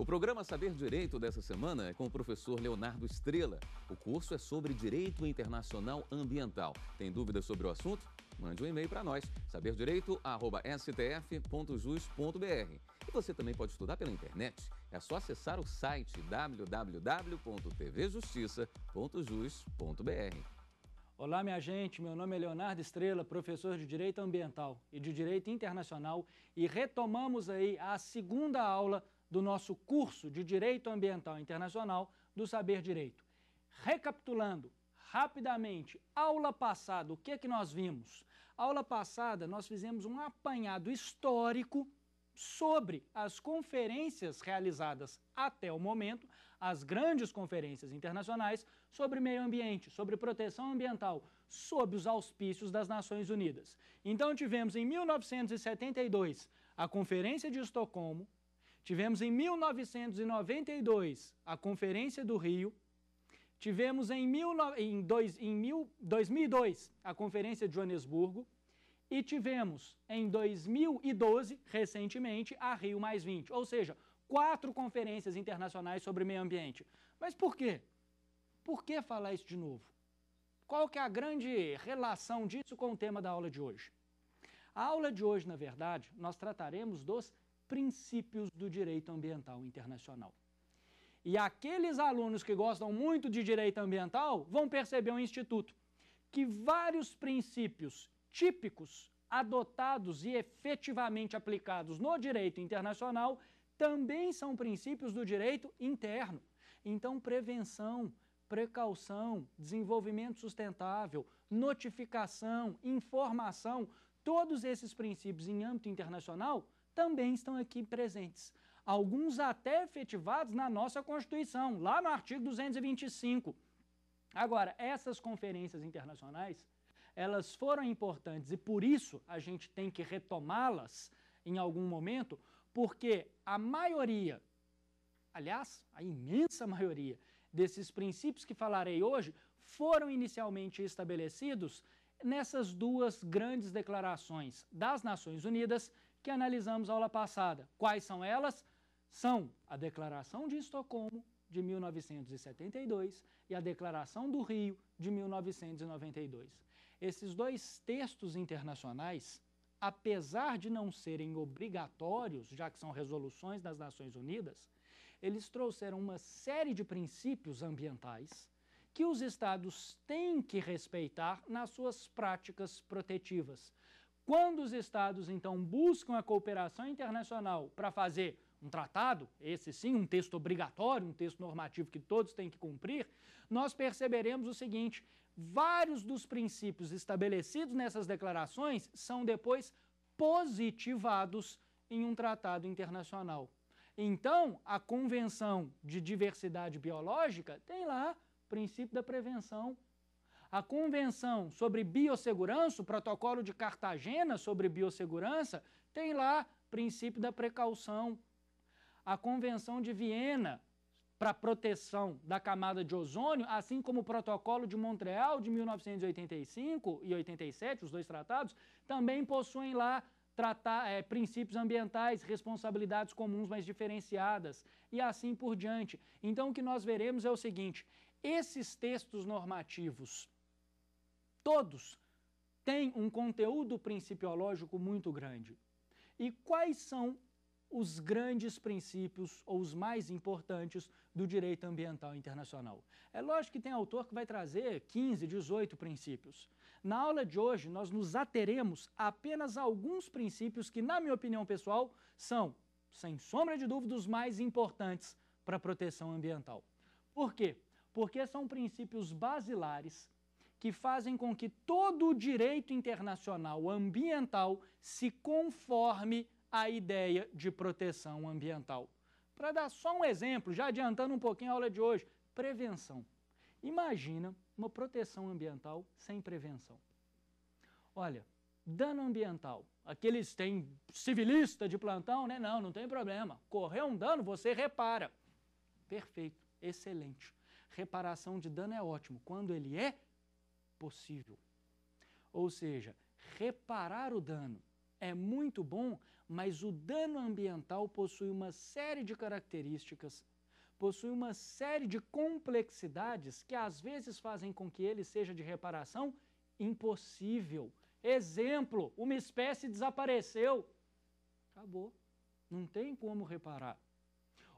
O programa Saber Direito dessa semana é com o professor Leonardo Estrela. O curso é sobre Direito Internacional Ambiental. Tem dúvidas sobre o assunto? Mande um e-mail para nós, saberdireito.stf.jus.br. E você também pode estudar pela internet. É só acessar o site www.tvjustiça.jus.br. Olá, minha gente. Meu nome é Leonardo Estrela, professor de Direito Ambiental e de Direito Internacional, e retomamos aí a segunda aula do nosso curso de Direito Ambiental Internacional do Saber Direito. Recapitulando rapidamente, aula passada, o que é que nós vimos? Aula passada nós fizemos um apanhado histórico sobre as conferências realizadas até o momento, as grandes conferências internacionais sobre meio ambiente, sobre proteção ambiental, sob os auspícios das Nações Unidas. Então tivemos em 1972 a Conferência de Estocolmo, Tivemos em 1992 a Conferência do Rio, tivemos em, mil, em, dois, em mil, 2002 a Conferência de Joanesburgo e tivemos em 2012, recentemente, a Rio Mais 20, ou seja, quatro conferências internacionais sobre meio ambiente. Mas por quê? Por que falar isso de novo? Qual que é a grande relação disso com o tema da aula de hoje? A aula de hoje, na verdade, nós trataremos dos princípios do direito ambiental internacional. E aqueles alunos que gostam muito de direito ambiental vão perceber um instituto que vários princípios típicos adotados e efetivamente aplicados no direito internacional também são princípios do direito interno. Então, prevenção, precaução, desenvolvimento sustentável, notificação, informação, todos esses princípios em âmbito internacional também estão aqui presentes. Alguns até efetivados na nossa Constituição, lá no artigo 225. Agora, essas conferências internacionais, elas foram importantes e por isso a gente tem que retomá-las em algum momento, porque a maioria, aliás, a imensa maioria desses princípios que falarei hoje foram inicialmente estabelecidos nessas duas grandes declarações das Nações Unidas que analisamos aula passada. Quais são elas? São a Declaração de Estocolmo, de 1972, e a Declaração do Rio, de 1992. Esses dois textos internacionais, apesar de não serem obrigatórios, já que são resoluções das Nações Unidas, eles trouxeram uma série de princípios ambientais que os estados têm que respeitar nas suas práticas protetivas, quando os estados, então, buscam a cooperação internacional para fazer um tratado, esse sim, um texto obrigatório, um texto normativo que todos têm que cumprir, nós perceberemos o seguinte: vários dos princípios estabelecidos nessas declarações são depois positivados em um tratado internacional. Então, a Convenção de Diversidade Biológica tem lá o princípio da prevenção a Convenção sobre Biossegurança, o Protocolo de Cartagena sobre Biossegurança, tem lá princípio da precaução. A Convenção de Viena para proteção da camada de ozônio, assim como o Protocolo de Montreal de 1985 e 87, os dois tratados, também possuem lá tratar, é, princípios ambientais, responsabilidades comuns mais diferenciadas e assim por diante. Então, o que nós veremos é o seguinte: esses textos normativos todos têm um conteúdo principiológico muito grande. E quais são os grandes princípios ou os mais importantes do direito ambiental internacional. É lógico que tem autor que vai trazer 15, 18 princípios. Na aula de hoje, nós nos ateremos a apenas a alguns princípios que, na minha opinião pessoal, são, sem sombra de dúvida, os mais importantes para a proteção ambiental. Por quê? Porque são princípios basilares que fazem com que todo o direito internacional ambiental se conforme à ideia de proteção ambiental. Para dar só um exemplo, já adiantando um pouquinho a aula de hoje, prevenção. Imagina uma proteção ambiental sem prevenção. Olha, dano ambiental. Aqueles têm civilista de plantão, né? Não, não tem problema. Correu um dano, você repara. Perfeito, excelente. Reparação de dano é ótimo quando ele é possível. Ou seja, reparar o dano é muito bom, mas o dano ambiental possui uma série de características, possui uma série de complexidades que às vezes fazem com que ele seja de reparação impossível. Exemplo, uma espécie desapareceu. Acabou. Não tem como reparar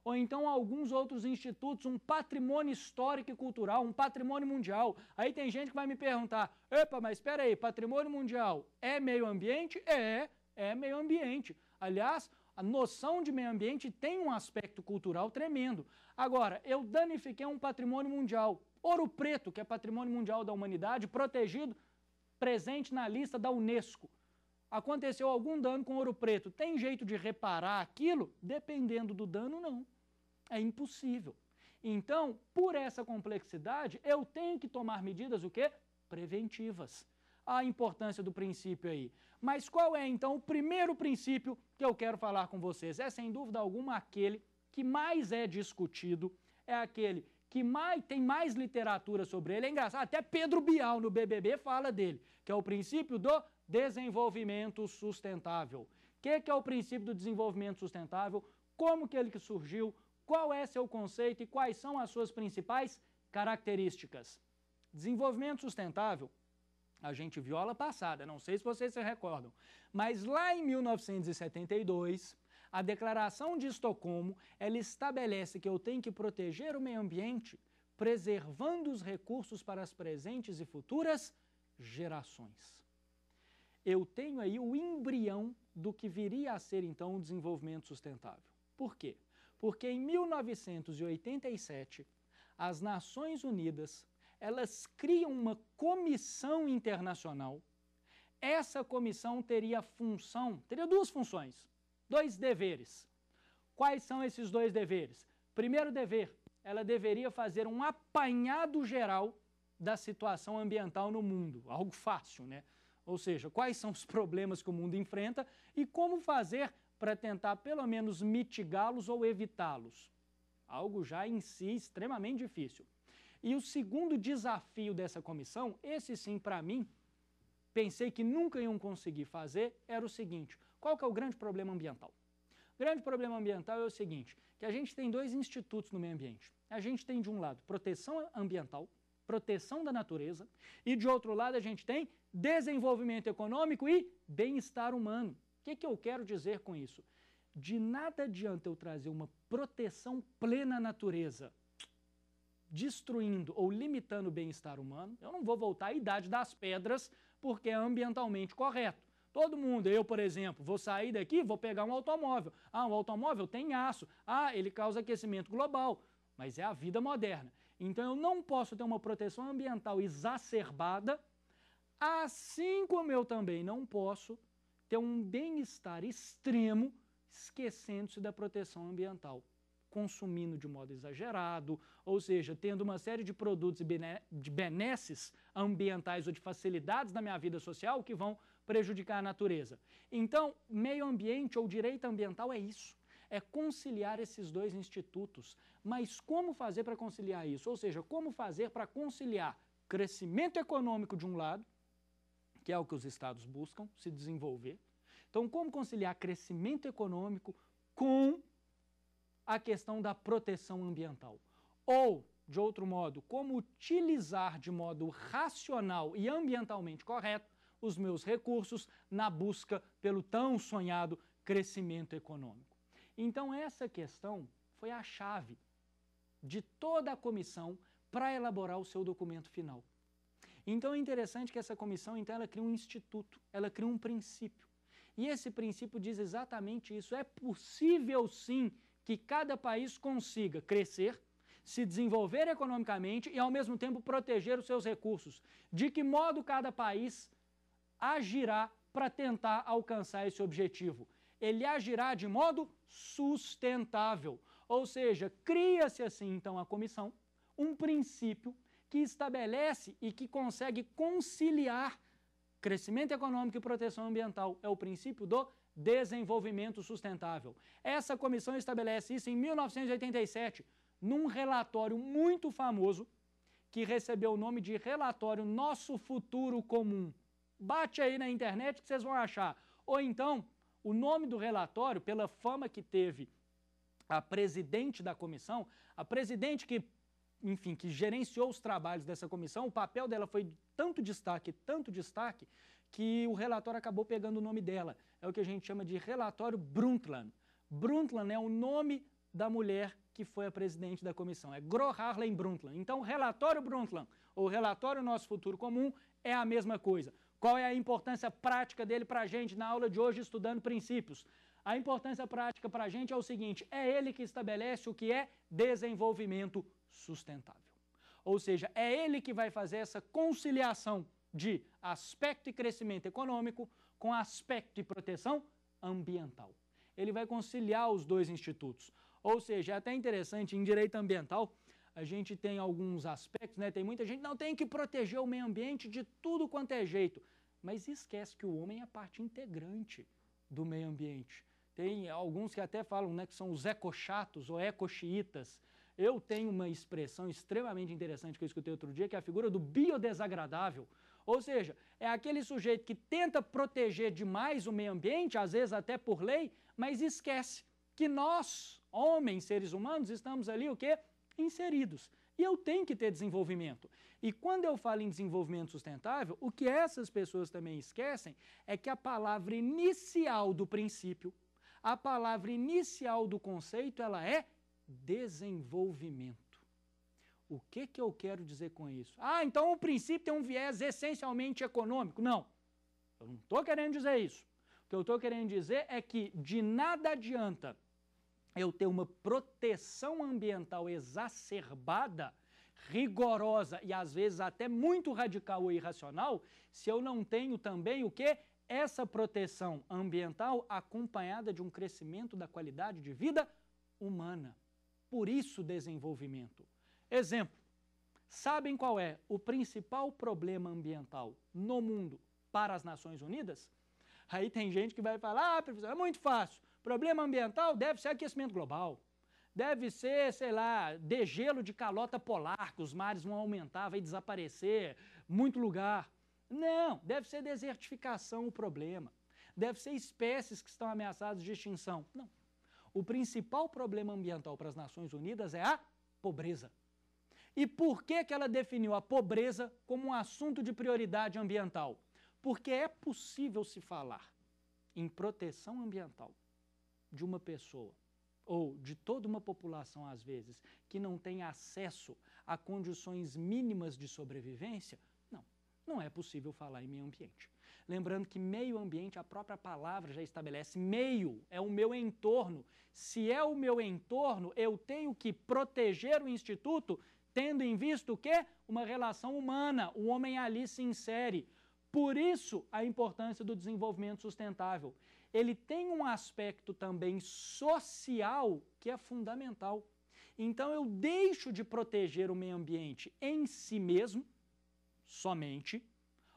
ou então alguns outros institutos, um patrimônio histórico e cultural, um patrimônio mundial. Aí tem gente que vai me perguntar: "Epa, mas espera aí, patrimônio mundial é meio ambiente?" É, é meio ambiente. Aliás, a noção de meio ambiente tem um aspecto cultural tremendo. Agora, eu danifiquei um patrimônio mundial. Ouro Preto, que é patrimônio mundial da humanidade, protegido, presente na lista da Unesco aconteceu algum dano com ouro preto, tem jeito de reparar aquilo? Dependendo do dano, não. É impossível. Então, por essa complexidade, eu tenho que tomar medidas o quê? Preventivas. A importância do princípio aí. Mas qual é então o primeiro princípio que eu quero falar com vocês? É sem dúvida alguma aquele que mais é discutido, é aquele que mais, tem mais literatura sobre ele. É engraçado, até Pedro Bial no BBB fala dele, que é o princípio do Desenvolvimento sustentável. O que, que é o princípio do desenvolvimento sustentável? Como que ele surgiu? Qual é seu conceito e quais são as suas principais características? Desenvolvimento sustentável a gente viu aula passada, não sei se vocês se recordam, mas lá em 1972, a Declaração de Estocolmo, ela estabelece que eu tenho que proteger o meio ambiente, preservando os recursos para as presentes e futuras gerações eu tenho aí o embrião do que viria a ser então o desenvolvimento sustentável. Por quê? Porque em 1987, as Nações Unidas, elas criam uma comissão internacional. Essa comissão teria função, teria duas funções, dois deveres. Quais são esses dois deveres? Primeiro dever, ela deveria fazer um apanhado geral da situação ambiental no mundo, algo fácil, né? Ou seja, quais são os problemas que o mundo enfrenta e como fazer para tentar pelo menos mitigá-los ou evitá-los. Algo já em si extremamente difícil. E o segundo desafio dessa comissão, esse sim para mim, pensei que nunca iam conseguir fazer, era o seguinte: qual que é o grande problema ambiental? O grande problema ambiental é o seguinte: que a gente tem dois institutos no meio ambiente. A gente tem de um lado proteção ambiental, proteção da natureza, e de outro lado a gente tem desenvolvimento econômico e bem-estar humano. O que, que eu quero dizer com isso? De nada adianta eu trazer uma proteção plena à natureza, destruindo ou limitando o bem-estar humano. Eu não vou voltar à idade das pedras porque é ambientalmente correto. Todo mundo, eu, por exemplo, vou sair daqui, vou pegar um automóvel. Ah, um automóvel tem aço. Ah, ele causa aquecimento global. Mas é a vida moderna. Então eu não posso ter uma proteção ambiental exacerbada, assim como eu também não posso ter um bem-estar extremo esquecendo-se da proteção ambiental, consumindo de modo exagerado, ou seja, tendo uma série de produtos e de benesses ambientais ou de facilidades na minha vida social que vão prejudicar a natureza. Então, meio ambiente ou direito ambiental é isso é conciliar esses dois institutos. Mas como fazer para conciliar isso? Ou seja, como fazer para conciliar crescimento econômico de um lado, que é o que os estados buscam, se desenvolver. Então, como conciliar crescimento econômico com a questão da proteção ambiental? Ou, de outro modo, como utilizar de modo racional e ambientalmente correto os meus recursos na busca pelo tão sonhado crescimento econômico? Então, essa questão foi a chave de toda a comissão para elaborar o seu documento final. Então é interessante que essa comissão, então, ela cria um instituto, ela cria um princípio. E esse princípio diz exatamente isso. É possível, sim, que cada país consiga crescer, se desenvolver economicamente e, ao mesmo tempo, proteger os seus recursos. De que modo cada país agirá para tentar alcançar esse objetivo? ele agirá de modo sustentável. Ou seja, cria-se assim então a comissão um princípio que estabelece e que consegue conciliar crescimento econômico e proteção ambiental. É o princípio do desenvolvimento sustentável. Essa comissão estabelece isso em 1987, num relatório muito famoso que recebeu o nome de Relatório Nosso Futuro Comum. Bate aí na internet que vocês vão achar. Ou então, o nome do relatório, pela fama que teve a presidente da comissão, a presidente que, enfim, que gerenciou os trabalhos dessa comissão, o papel dela foi tanto destaque, tanto destaque, que o relatório acabou pegando o nome dela. É o que a gente chama de relatório Brundtland. Brundtland é o nome da mulher que foi a presidente da comissão. É Gro Harlem Brundtland. Então, relatório Brundtland ou relatório Nosso Futuro Comum é a mesma coisa. Qual é a importância prática dele para a gente na aula de hoje, estudando princípios? A importância prática para a gente é o seguinte: é ele que estabelece o que é desenvolvimento sustentável. Ou seja, é ele que vai fazer essa conciliação de aspecto e crescimento econômico com aspecto e proteção ambiental. Ele vai conciliar os dois institutos. Ou seja, é até interessante em direito ambiental a gente tem alguns aspectos, né? Tem muita gente, não, tem que proteger o meio ambiente de tudo quanto é jeito. Mas esquece que o homem é parte integrante do meio ambiente. Tem alguns que até falam né, que são os ecochatos ou ecoxiitas. Eu tenho uma expressão extremamente interessante que eu escutei outro dia, que é a figura do biodesagradável. Ou seja, é aquele sujeito que tenta proteger demais o meio ambiente, às vezes até por lei, mas esquece que nós, homens, seres humanos, estamos ali o quê? inseridos. E eu tenho que ter desenvolvimento. E quando eu falo em desenvolvimento sustentável, o que essas pessoas também esquecem é que a palavra inicial do princípio, a palavra inicial do conceito, ela é desenvolvimento. O que, que eu quero dizer com isso? Ah, então o princípio tem um viés essencialmente econômico. Não, eu não estou querendo dizer isso. O que eu estou querendo dizer é que de nada adianta eu ter uma proteção ambiental exacerbada, rigorosa e às vezes até muito radical ou irracional, se eu não tenho também o que? Essa proteção ambiental acompanhada de um crescimento da qualidade de vida humana. Por isso, desenvolvimento. Exemplo: sabem qual é o principal problema ambiental no mundo para as Nações Unidas? Aí tem gente que vai falar, ah, professor, é muito fácil Problema ambiental deve ser aquecimento global. Deve ser, sei lá, degelo de calota polar, que os mares vão aumentar, vai desaparecer, muito lugar. Não, deve ser desertificação o problema. Deve ser espécies que estão ameaçadas de extinção. Não. O principal problema ambiental para as Nações Unidas é a pobreza. E por que, que ela definiu a pobreza como um assunto de prioridade ambiental? Porque é possível se falar em proteção ambiental de uma pessoa, ou de toda uma população, às vezes, que não tem acesso a condições mínimas de sobrevivência, não, não é possível falar em meio ambiente. Lembrando que meio ambiente, a própria palavra já estabelece: meio é o meu entorno. Se é o meu entorno, eu tenho que proteger o instituto, tendo em vista o quê? Uma relação humana. O homem ali se insere. Por isso, a importância do desenvolvimento sustentável ele tem um aspecto também social que é fundamental. Então eu deixo de proteger o meio ambiente em si mesmo, somente,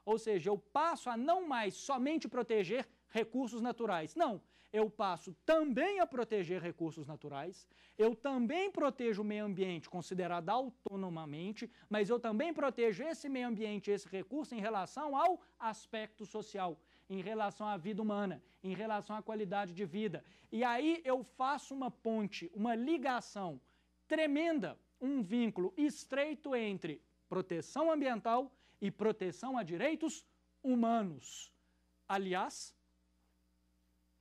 ou seja, eu passo a não mais somente proteger recursos naturais. Não, eu passo também a proteger recursos naturais, eu também protejo o meio ambiente considerado autonomamente, mas eu também protejo esse meio ambiente, esse recurso em relação ao aspecto social em relação à vida humana, em relação à qualidade de vida. E aí eu faço uma ponte, uma ligação tremenda, um vínculo estreito entre proteção ambiental e proteção a direitos humanos. Aliás,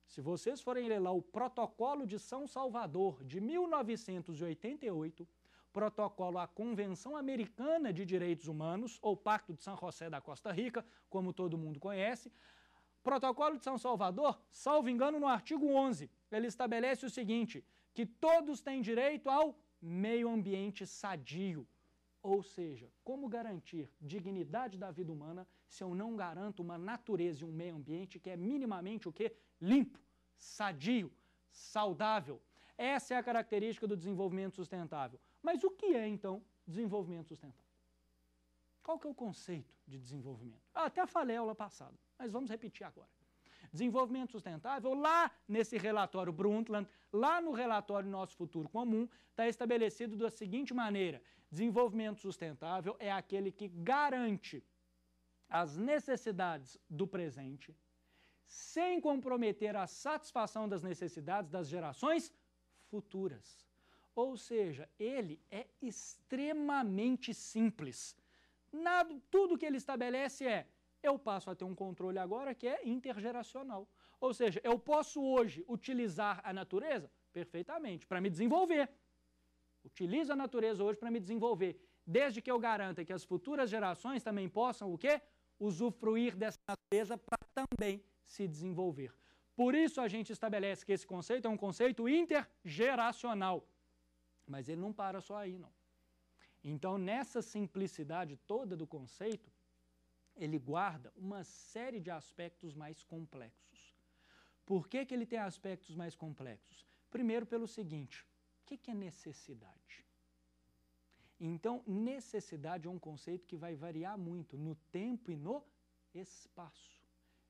se vocês forem ler lá o Protocolo de São Salvador de 1988, protocolo à Convenção Americana de Direitos Humanos, ou Pacto de San José da Costa Rica, como todo mundo conhece, Protocolo de São Salvador, salvo engano, no artigo 11, ele estabelece o seguinte: que todos têm direito ao meio ambiente sadio. Ou seja, como garantir dignidade da vida humana se eu não garanto uma natureza e um meio ambiente que é minimamente o que? Limpo, sadio, saudável. Essa é a característica do desenvolvimento sustentável. Mas o que é então desenvolvimento sustentável? Qual que é o conceito de desenvolvimento? Eu até falei aula passada. Mas vamos repetir agora. Desenvolvimento sustentável, lá nesse relatório Brundtland, lá no relatório Nosso Futuro Comum, está estabelecido da seguinte maneira: desenvolvimento sustentável é aquele que garante as necessidades do presente, sem comprometer a satisfação das necessidades das gerações futuras. Ou seja, ele é extremamente simples. Nada, tudo que ele estabelece é eu passo a ter um controle agora que é intergeracional. Ou seja, eu posso hoje utilizar a natureza perfeitamente para me desenvolver. Utilizo a natureza hoje para me desenvolver, desde que eu garanta que as futuras gerações também possam o quê? Usufruir dessa natureza para também se desenvolver. Por isso a gente estabelece que esse conceito é um conceito intergeracional. Mas ele não para só aí, não. Então, nessa simplicidade toda do conceito, ele guarda uma série de aspectos mais complexos. Por que, que ele tem aspectos mais complexos? Primeiro, pelo seguinte: o que, que é necessidade? Então, necessidade é um conceito que vai variar muito no tempo e no espaço.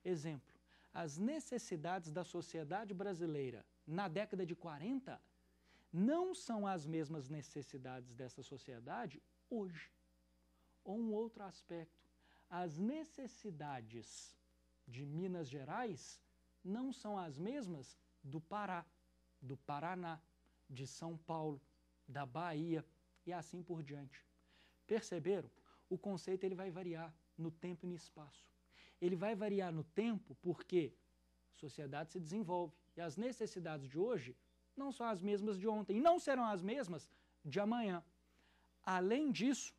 Exemplo: as necessidades da sociedade brasileira na década de 40 não são as mesmas necessidades dessa sociedade hoje. Ou um outro aspecto as necessidades de Minas Gerais não são as mesmas do Pará, do Paraná, de São Paulo, da Bahia e assim por diante. Perceberam? O conceito ele vai variar no tempo e no espaço. Ele vai variar no tempo porque a sociedade se desenvolve e as necessidades de hoje não são as mesmas de ontem, e não serão as mesmas de amanhã. Além disso,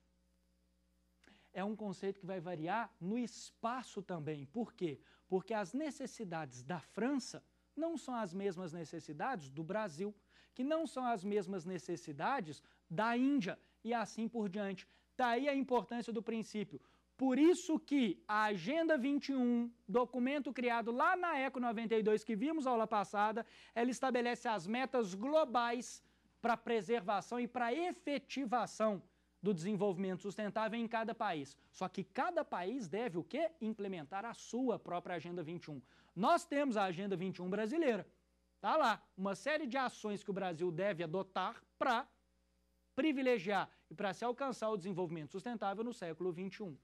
é um conceito que vai variar no espaço também. Por quê? Porque as necessidades da França não são as mesmas necessidades do Brasil, que não são as mesmas necessidades da Índia e assim por diante. Daí tá a importância do princípio. Por isso que a Agenda 21, documento criado lá na ECO 92 que vimos aula passada, ela estabelece as metas globais para preservação e para efetivação do desenvolvimento sustentável em cada país. Só que cada país deve o quê? Implementar a sua própria Agenda 21. Nós temos a Agenda 21 brasileira. Tá lá, uma série de ações que o Brasil deve adotar para privilegiar e para se alcançar o desenvolvimento sustentável no século 21.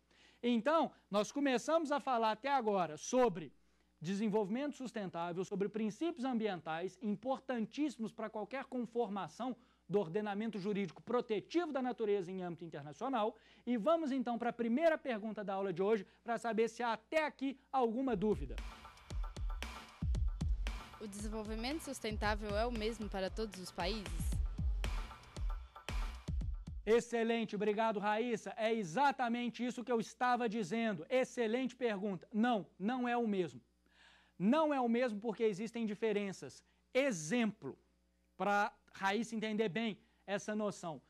Então, nós começamos a falar até agora sobre desenvolvimento sustentável, sobre princípios ambientais importantíssimos para qualquer conformação do ordenamento jurídico protetivo da natureza em âmbito internacional. E vamos então para a primeira pergunta da aula de hoje, para saber se há até aqui alguma dúvida. O desenvolvimento sustentável é o mesmo para todos os países? Excelente, obrigado Raíssa. É exatamente isso que eu estava dizendo. Excelente pergunta. Não, não é o mesmo. Não é o mesmo porque existem diferenças. Exemplo para Raíssa entender bem essa noção.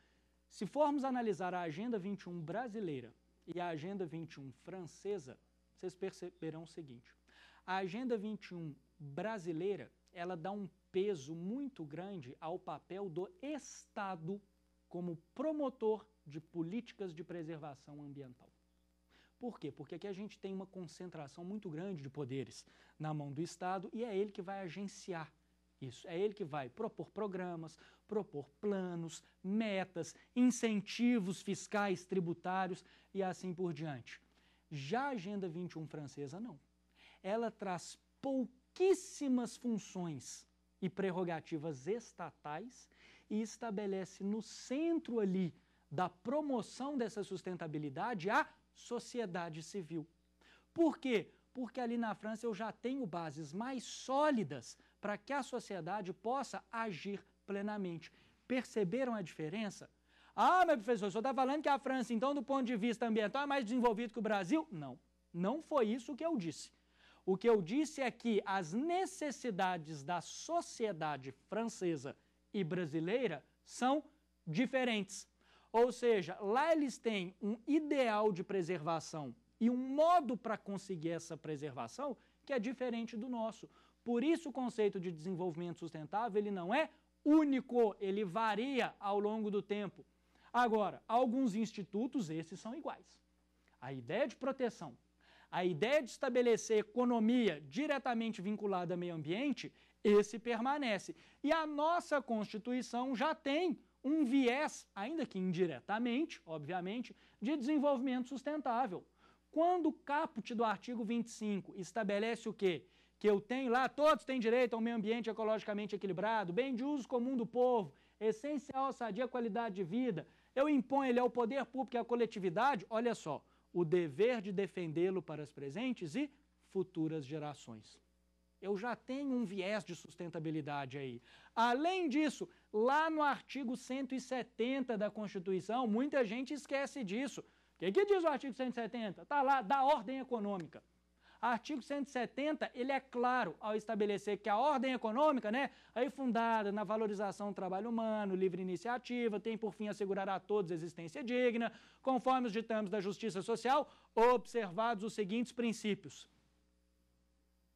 Se formos analisar a Agenda 21 brasileira e a Agenda 21 francesa, vocês perceberão o seguinte: a Agenda 21 brasileira ela dá um peso muito grande ao papel do Estado como promotor de políticas de preservação ambiental. Por quê? Porque aqui a gente tem uma concentração muito grande de poderes na mão do Estado e é ele que vai agenciar isso, é ele que vai propor programas, propor planos, metas, incentivos fiscais, tributários e assim por diante. Já a Agenda 21 francesa, não. Ela traz pouquíssimas funções e prerrogativas estatais e estabelece no centro ali da promoção dessa sustentabilidade a sociedade civil. Por quê? Porque ali na França eu já tenho bases mais sólidas para que a sociedade possa agir plenamente. Perceberam a diferença? Ah, meu professor, o senhor está falando que a França, então, do ponto de vista ambiental, é mais desenvolvido que o Brasil? Não, não foi isso que eu disse. O que eu disse é que as necessidades da sociedade francesa e brasileira são diferentes. Ou seja, lá eles têm um ideal de preservação e um modo para conseguir essa preservação que é diferente do nosso. Por isso o conceito de desenvolvimento sustentável, ele não é único, ele varia ao longo do tempo. Agora, alguns institutos esses são iguais. A ideia de proteção, a ideia de estabelecer economia diretamente vinculada ao meio ambiente, esse permanece. E a nossa Constituição já tem um viés, ainda que indiretamente, obviamente, de desenvolvimento sustentável. Quando o caput do artigo 25 estabelece o quê? que eu tenho lá, todos têm direito a um meio ambiente ecologicamente equilibrado, bem de uso comum do povo, essencial à sadia qualidade de vida. Eu imponho ele ao é poder público e à coletividade, olha só, o dever de defendê-lo para as presentes e futuras gerações. Eu já tenho um viés de sustentabilidade aí. Além disso, lá no artigo 170 da Constituição, muita gente esquece disso. O que, que diz o artigo 170? Está lá, da ordem econômica. Artigo 170, ele é claro ao estabelecer que a ordem econômica, né, aí é fundada na valorização do trabalho humano, livre iniciativa, tem por fim assegurar a todos existência digna, conforme os ditames da justiça social, observados os seguintes princípios.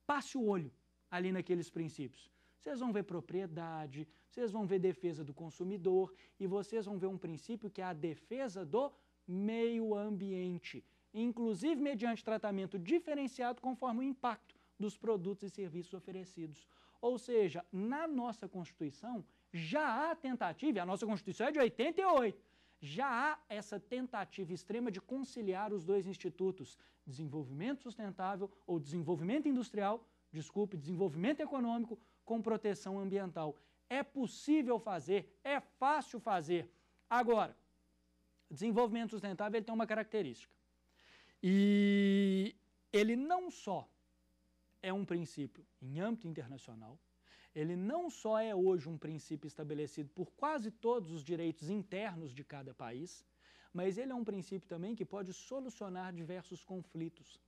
Passe o olho ali naqueles princípios. Vocês vão ver propriedade, vocês vão ver defesa do consumidor e vocês vão ver um princípio que é a defesa do meio ambiente inclusive mediante tratamento diferenciado conforme o impacto dos produtos e serviços oferecidos. Ou seja, na nossa Constituição já há tentativa, a nossa Constituição é de 88, já há essa tentativa extrema de conciliar os dois institutos, desenvolvimento sustentável ou desenvolvimento industrial, desculpe, desenvolvimento econômico com proteção ambiental. É possível fazer, é fácil fazer. Agora, desenvolvimento sustentável ele tem uma característica. E ele não só é um princípio em âmbito internacional, ele não só é hoje um princípio estabelecido por quase todos os direitos internos de cada país, mas ele é um princípio também que pode solucionar diversos conflitos.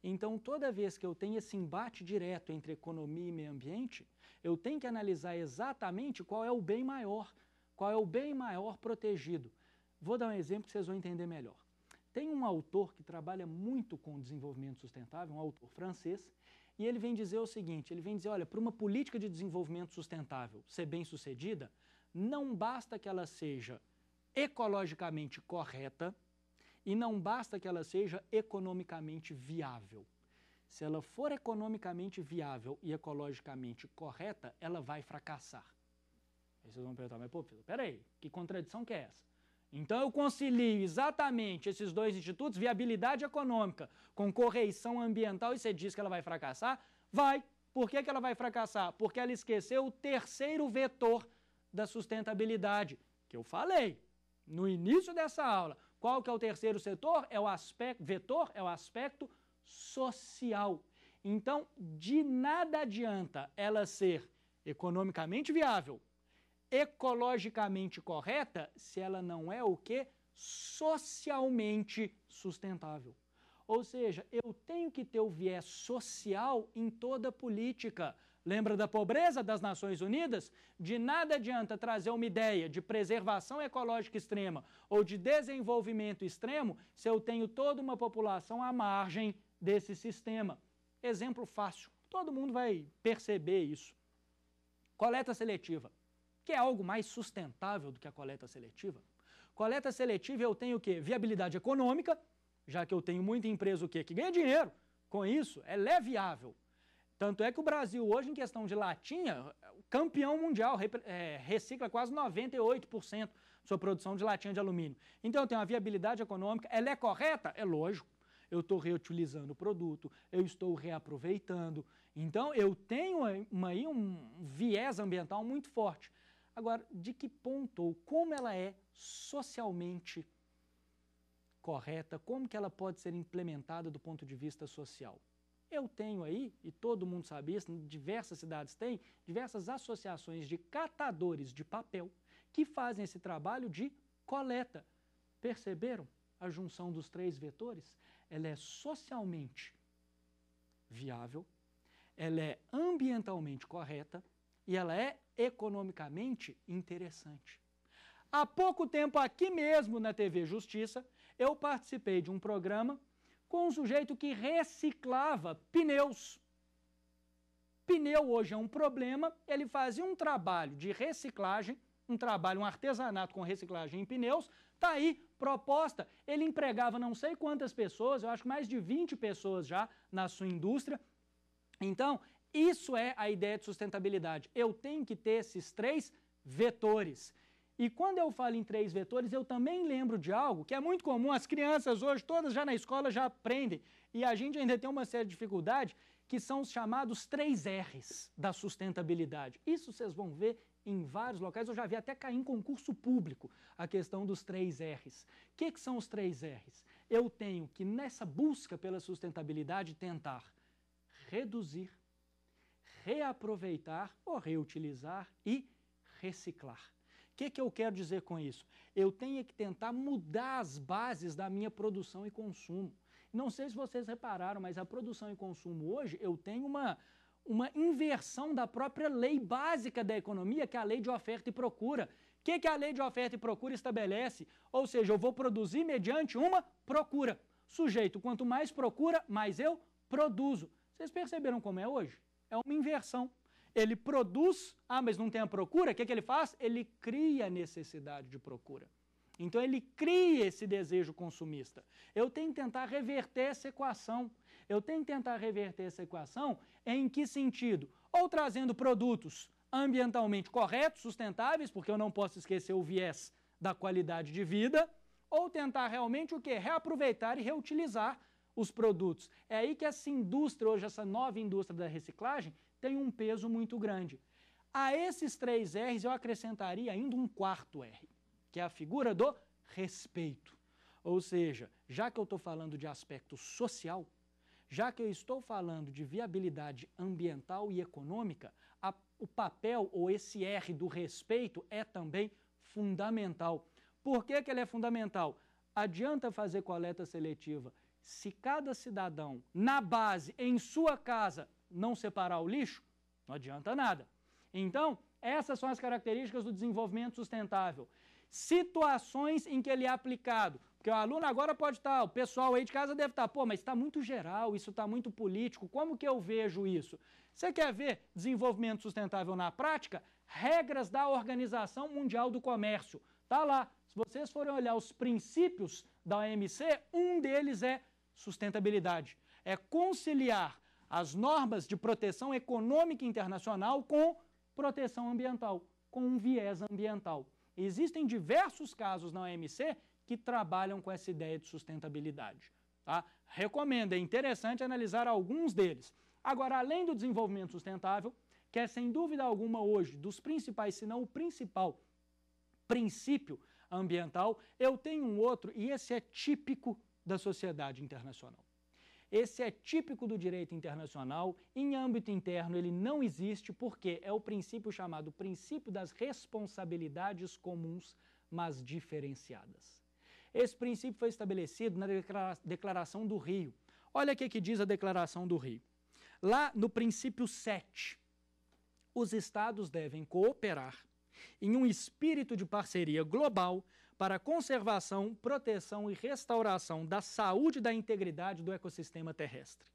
Então, toda vez que eu tenho esse embate direto entre economia e meio ambiente, eu tenho que analisar exatamente qual é o bem maior, qual é o bem maior protegido. Vou dar um exemplo que vocês vão entender melhor. Tem um autor que trabalha muito com desenvolvimento sustentável, um autor francês, e ele vem dizer o seguinte, ele vem dizer, olha, para uma política de desenvolvimento sustentável ser bem-sucedida, não basta que ela seja ecologicamente correta e não basta que ela seja economicamente viável. Se ela for economicamente viável e ecologicamente correta, ela vai fracassar. Aí vocês vão perguntar, mas pô, peraí, que contradição que é essa? Então eu concilio exatamente esses dois institutos, viabilidade econômica com correição ambiental, e você diz que ela vai fracassar? Vai. Por que, que ela vai fracassar? Porque ela esqueceu o terceiro vetor da sustentabilidade, que eu falei no início dessa aula. Qual que é o terceiro setor? É o aspecto, vetor é o aspecto social. Então, de nada adianta ela ser economicamente viável, ecologicamente correta se ela não é o que? Socialmente sustentável. Ou seja, eu tenho que ter o viés social em toda política. Lembra da pobreza das Nações Unidas? De nada adianta trazer uma ideia de preservação ecológica extrema ou de desenvolvimento extremo se eu tenho toda uma população à margem desse sistema. Exemplo fácil, todo mundo vai perceber isso. Coleta seletiva que é algo mais sustentável do que a coleta seletiva. Coleta seletiva eu tenho o quê? Viabilidade econômica, já que eu tenho muita empresa o quê? que ganha dinheiro com isso, ela é viável. Tanto é que o Brasil hoje, em questão de latinha, campeão mundial, é, recicla quase 98% da sua produção de latinha de alumínio. Então eu tenho a viabilidade econômica, ela é correta? É lógico. Eu estou reutilizando o produto, eu estou reaproveitando. Então eu tenho aí um viés ambiental muito forte. Agora, de que ponto ou como ela é socialmente correta, como que ela pode ser implementada do ponto de vista social? Eu tenho aí, e todo mundo sabe isso, diversas cidades têm, diversas associações de catadores de papel que fazem esse trabalho de coleta. Perceberam a junção dos três vetores? Ela é socialmente viável, ela é ambientalmente correta e ela é economicamente interessante. Há pouco tempo, aqui mesmo na TV Justiça, eu participei de um programa com um sujeito que reciclava pneus. Pneu hoje é um problema, ele fazia um trabalho de reciclagem, um trabalho, um artesanato com reciclagem em pneus, tá aí, proposta. Ele empregava não sei quantas pessoas, eu acho que mais de 20 pessoas já na sua indústria. Então, isso é a ideia de sustentabilidade. Eu tenho que ter esses três vetores. E quando eu falo em três vetores, eu também lembro de algo que é muito comum. As crianças hoje, todas já na escola, já aprendem. E a gente ainda tem uma série de dificuldade, que são os chamados três R's da sustentabilidade. Isso vocês vão ver em vários locais. Eu já vi até cair em concurso público a questão dos três R's. O que, que são os três R's? Eu tenho que, nessa busca pela sustentabilidade, tentar reduzir, reaproveitar ou reutilizar e reciclar. O que, que eu quero dizer com isso? Eu tenho que tentar mudar as bases da minha produção e consumo. Não sei se vocês repararam, mas a produção e consumo hoje eu tenho uma, uma inversão da própria lei básica da economia, que é a lei de oferta e procura. O que, que a lei de oferta e procura estabelece? Ou seja, eu vou produzir mediante uma procura. Sujeito, quanto mais procura, mais eu produzo. Vocês perceberam como é hoje? É uma inversão. Ele produz, ah, mas não tem a procura, o que, é que ele faz? Ele cria a necessidade de procura. Então ele cria esse desejo consumista. Eu tenho que tentar reverter essa equação. Eu tenho que tentar reverter essa equação em que sentido? Ou trazendo produtos ambientalmente corretos, sustentáveis, porque eu não posso esquecer o viés da qualidade de vida, ou tentar realmente o que? Reaproveitar e reutilizar os produtos. É aí que essa indústria, hoje, essa nova indústria da reciclagem, tem um peso muito grande. A esses três R's eu acrescentaria ainda um quarto R, que é a figura do respeito. Ou seja, já que eu estou falando de aspecto social, já que eu estou falando de viabilidade ambiental e econômica, a, o papel ou esse R do respeito é também fundamental. Por que, que ele é fundamental? Adianta fazer coleta seletiva se cada cidadão, na base, em sua casa, não separar o lixo, não adianta nada. Então, essas são as características do desenvolvimento sustentável. Situações em que ele é aplicado. Porque o aluno agora pode estar, o pessoal aí de casa deve estar, pô, mas está muito geral, isso está muito político, como que eu vejo isso? Você quer ver desenvolvimento sustentável na prática? Regras da Organização Mundial do Comércio. Está lá. Se vocês forem olhar os princípios da OMC, um deles é sustentabilidade. É conciliar as normas de proteção econômica internacional com proteção ambiental, com um viés ambiental. Existem diversos casos na OMC que trabalham com essa ideia de sustentabilidade. Tá? Recomendo, é interessante analisar alguns deles. Agora, além do desenvolvimento sustentável, que é sem dúvida alguma hoje dos principais, se não o principal princípio ambiental, eu tenho um outro e esse é típico da sociedade internacional. Esse é típico do direito internacional. Em âmbito interno, ele não existe porque é o princípio chamado princípio das responsabilidades comuns, mas diferenciadas. Esse princípio foi estabelecido na Declaração do Rio. Olha o é que diz a Declaração do Rio. Lá no princípio 7, os estados devem cooperar em um espírito de parceria global para a conservação, proteção e restauração da saúde e da integridade do ecossistema terrestre.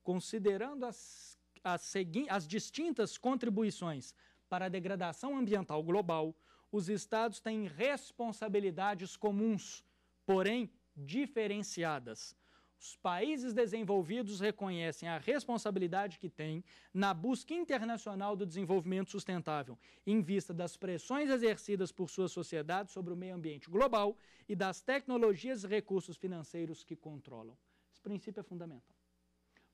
Considerando as, as, as distintas contribuições para a degradação ambiental global, os estados têm responsabilidades comuns, porém diferenciadas, os países desenvolvidos reconhecem a responsabilidade que têm na busca internacional do desenvolvimento sustentável, em vista das pressões exercidas por suas sociedades sobre o meio ambiente global e das tecnologias e recursos financeiros que controlam. Esse princípio é fundamental.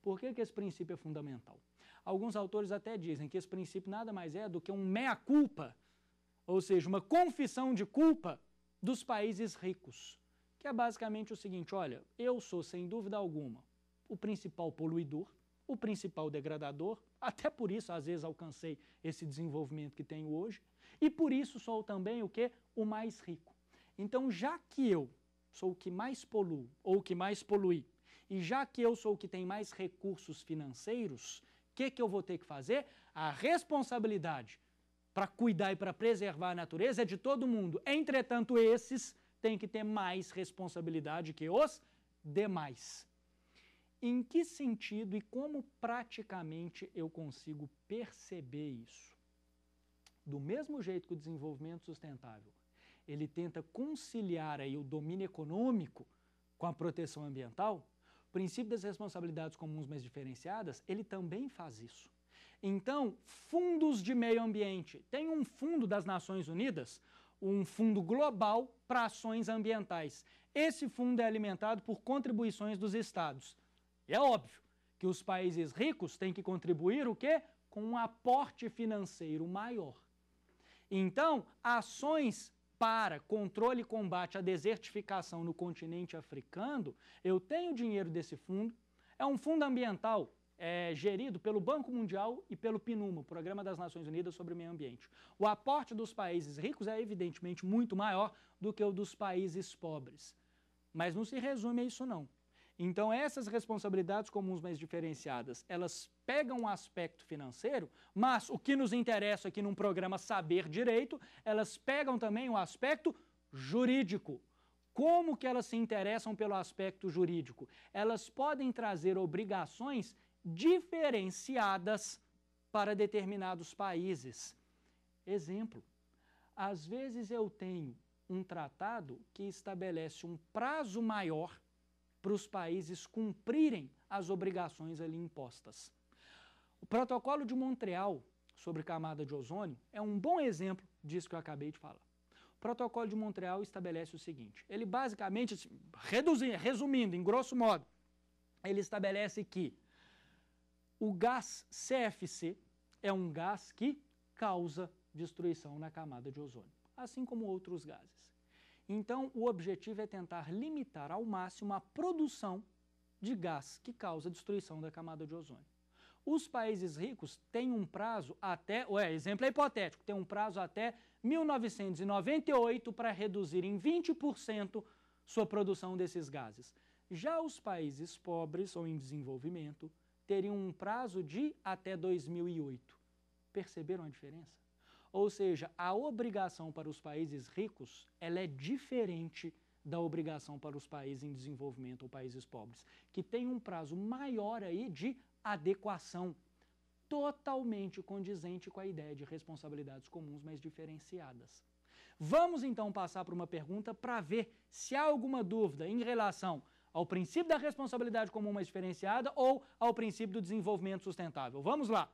Por que, que esse princípio é fundamental? Alguns autores até dizem que esse princípio nada mais é do que um mea-culpa, ou seja, uma confissão de culpa dos países ricos que é basicamente o seguinte, olha, eu sou sem dúvida alguma o principal poluidor, o principal degradador, até por isso às vezes alcancei esse desenvolvimento que tenho hoje, e por isso sou também o que? O mais rico. Então, já que eu sou o que mais poluo ou o que mais polui, e já que eu sou o que tem mais recursos financeiros, o que, que eu vou ter que fazer? A responsabilidade para cuidar e para preservar a natureza é de todo mundo. Entretanto, esses tem que ter mais responsabilidade que os demais. Em que sentido e como praticamente eu consigo perceber isso? Do mesmo jeito que o desenvolvimento sustentável, ele tenta conciliar aí o domínio econômico com a proteção ambiental, o princípio das responsabilidades comuns mais diferenciadas, ele também faz isso. Então, fundos de meio ambiente. Tem um fundo das Nações Unidas um fundo global para ações ambientais. Esse fundo é alimentado por contribuições dos estados. E é óbvio que os países ricos têm que contribuir o quê? Com um aporte financeiro maior. Então, ações para controle e combate à desertificação no continente africano, eu tenho dinheiro desse fundo, é um fundo ambiental é, gerido pelo Banco Mundial e pelo PNUMA, Programa das Nações Unidas sobre o Meio Ambiente. O aporte dos países ricos é evidentemente muito maior do que o dos países pobres. Mas não se resume a isso não. Então essas responsabilidades comuns mais diferenciadas, elas pegam um aspecto financeiro, mas o que nos interessa aqui num programa Saber Direito, elas pegam também o um aspecto jurídico. Como que elas se interessam pelo aspecto jurídico? Elas podem trazer obrigações diferenciadas para determinados países. Exemplo: às vezes eu tenho um tratado que estabelece um prazo maior para os países cumprirem as obrigações ali impostas. O Protocolo de Montreal sobre camada de ozônio é um bom exemplo disso que eu acabei de falar. O Protocolo de Montreal estabelece o seguinte: ele basicamente, assim, reduzindo, resumindo, em grosso modo, ele estabelece que o gás CFC é um gás que causa destruição na camada de ozônio, assim como outros gases. Então, o objetivo é tentar limitar ao máximo a produção de gás que causa destruição da camada de ozônio. Os países ricos têm um prazo até, ué, exemplo é hipotético, tem um prazo até 1998 para reduzir em 20% sua produção desses gases. Já os países pobres ou em desenvolvimento teriam um prazo de até 2008. Perceberam a diferença? Ou seja, a obrigação para os países ricos ela é diferente da obrigação para os países em desenvolvimento ou países pobres, que tem um prazo maior aí de adequação, totalmente condizente com a ideia de responsabilidades comuns, mas diferenciadas. Vamos então passar para uma pergunta para ver se há alguma dúvida em relação ao princípio da responsabilidade comum mais diferenciada ou ao princípio do desenvolvimento sustentável. Vamos lá!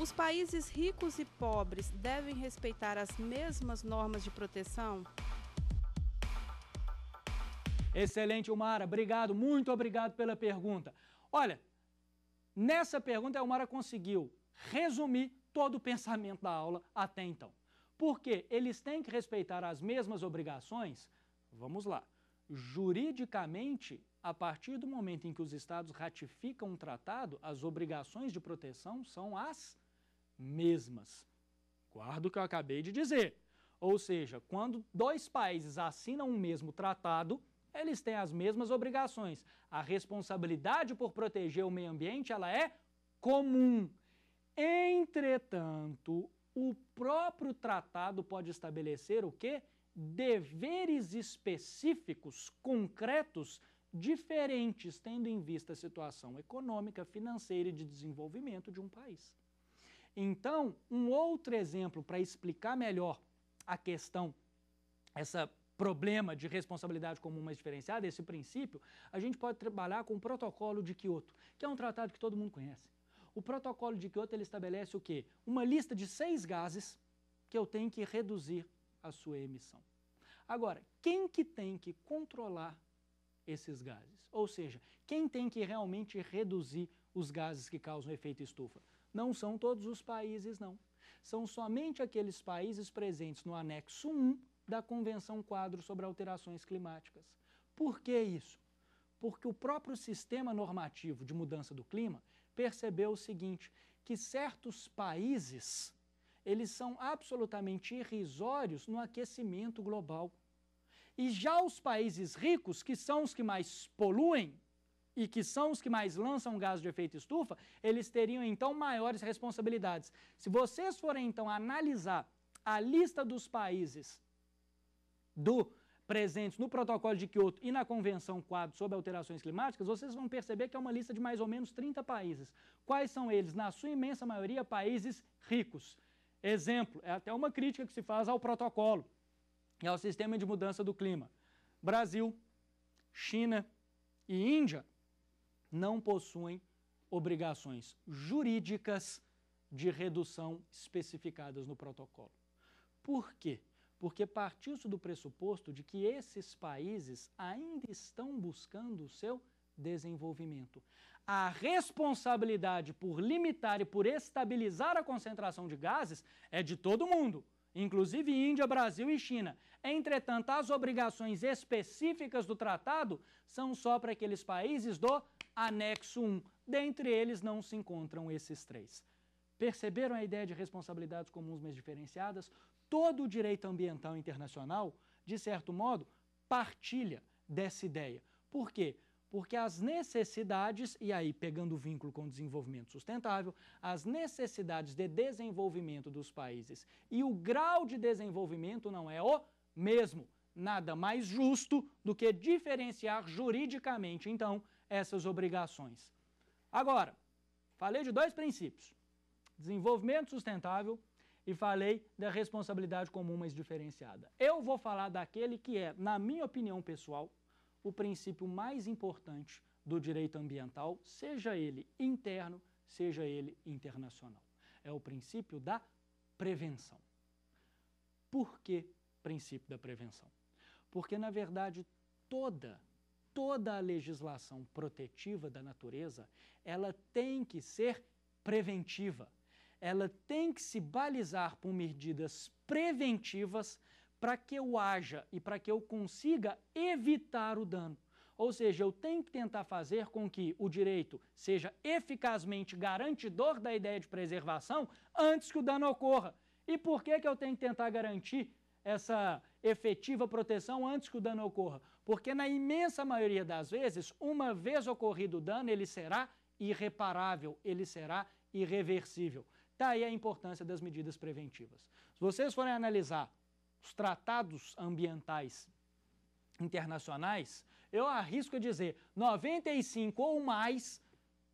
Os países ricos e pobres devem respeitar as mesmas normas de proteção? Excelente, Umara. Obrigado, muito obrigado pela pergunta. Olha, nessa pergunta a Umara conseguiu resumir todo o pensamento da aula até então. Porque eles têm que respeitar as mesmas obrigações Vamos lá. Juridicamente, a partir do momento em que os estados ratificam um tratado, as obrigações de proteção são as mesmas. Guardo o que eu acabei de dizer. Ou seja, quando dois países assinam um mesmo tratado, eles têm as mesmas obrigações. A responsabilidade por proteger o meio ambiente, ela é comum. Entretanto, o próprio tratado pode estabelecer o quê? deveres específicos, concretos, diferentes, tendo em vista a situação econômica, financeira e de desenvolvimento de um país. Então, um outro exemplo para explicar melhor a questão, esse problema de responsabilidade comum mais diferenciada, esse princípio, a gente pode trabalhar com o Protocolo de Quioto, que é um tratado que todo mundo conhece. O Protocolo de Quioto ele estabelece o quê? Uma lista de seis gases que eu tenho que reduzir a sua emissão. Agora, quem que tem que controlar esses gases? Ou seja, quem tem que realmente reduzir os gases que causam efeito estufa? Não são todos os países, não. São somente aqueles países presentes no anexo 1 da Convenção Quadro sobre Alterações Climáticas. Por que isso? Porque o próprio sistema normativo de mudança do clima percebeu o seguinte, que certos países eles são absolutamente irrisórios no aquecimento global. E já os países ricos, que são os que mais poluem e que são os que mais lançam gás de efeito estufa, eles teriam então maiores responsabilidades. Se vocês forem então analisar a lista dos países do presentes no protocolo de Kyoto e na Convenção Quadro sobre Alterações Climáticas, vocês vão perceber que é uma lista de mais ou menos 30 países. Quais são eles? Na sua imensa maioria, países ricos. Exemplo, é até uma crítica que se faz ao protocolo e ao sistema de mudança do clima. Brasil, China e Índia não possuem obrigações jurídicas de redução especificadas no protocolo. Por quê? Porque partiu-se do pressuposto de que esses países ainda estão buscando o seu desenvolvimento. A responsabilidade por limitar e por estabilizar a concentração de gases é de todo mundo, inclusive Índia, Brasil e China. Entretanto, as obrigações específicas do tratado são só para aqueles países do anexo 1. Dentre eles não se encontram esses três. Perceberam a ideia de responsabilidades comuns mas diferenciadas? Todo o direito ambiental internacional, de certo modo, partilha dessa ideia. Por quê? porque as necessidades, e aí pegando o vínculo com o desenvolvimento sustentável, as necessidades de desenvolvimento dos países e o grau de desenvolvimento não é o mesmo. Nada mais justo do que diferenciar juridicamente, então, essas obrigações. Agora, falei de dois princípios: desenvolvimento sustentável e falei da responsabilidade comum mais diferenciada. Eu vou falar daquele que é, na minha opinião pessoal, o princípio mais importante do direito ambiental, seja ele interno, seja ele internacional. É o princípio da prevenção. Por que princípio da prevenção? Porque, na verdade, toda, toda a legislação protetiva da natureza, ela tem que ser preventiva. Ela tem que se balizar por medidas preventivas para que eu haja e para que eu consiga evitar o dano. Ou seja, eu tenho que tentar fazer com que o direito seja eficazmente garantidor da ideia de preservação antes que o dano ocorra. E por que, que eu tenho que tentar garantir essa efetiva proteção antes que o dano ocorra? Porque, na imensa maioria das vezes, uma vez ocorrido o dano, ele será irreparável, ele será irreversível. Daí tá a importância das medidas preventivas. Se vocês forem analisar os tratados ambientais internacionais, eu arrisco dizer 95 ou mais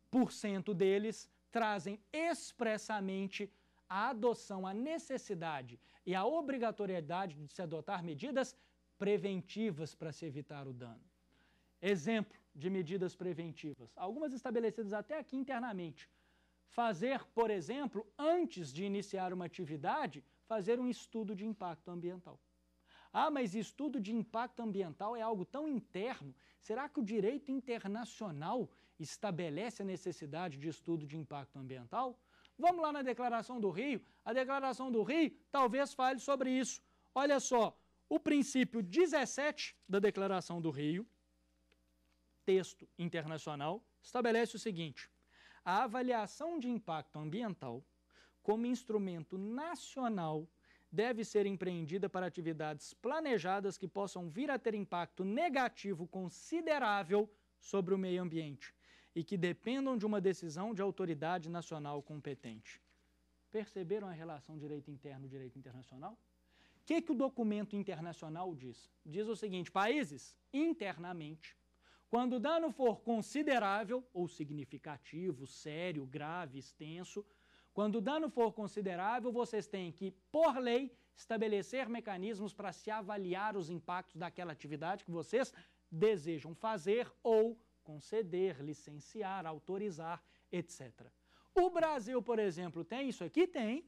por cento deles trazem expressamente a adoção, a necessidade e a obrigatoriedade de se adotar medidas preventivas para se evitar o dano. Exemplo de medidas preventivas, algumas estabelecidas até aqui internamente. Fazer, por exemplo, antes de iniciar uma atividade, fazer um estudo de impacto ambiental. Ah, mas estudo de impacto ambiental é algo tão interno. Será que o direito internacional estabelece a necessidade de estudo de impacto ambiental? Vamos lá na Declaração do Rio. A Declaração do Rio talvez fale sobre isso. Olha só, o princípio 17 da Declaração do Rio, texto internacional, estabelece o seguinte: a avaliação de impacto ambiental como instrumento nacional deve ser empreendida para atividades planejadas que possam vir a ter impacto negativo considerável sobre o meio ambiente e que dependam de uma decisão de autoridade nacional competente. Perceberam a relação direito interno direito internacional? O que, que o documento internacional diz? Diz o seguinte: países, internamente, quando o dano for considerável ou significativo, sério, grave, extenso, quando o dano for considerável, vocês têm que, por lei, estabelecer mecanismos para se avaliar os impactos daquela atividade que vocês desejam fazer ou conceder, licenciar, autorizar, etc. O Brasil, por exemplo, tem isso aqui? Tem.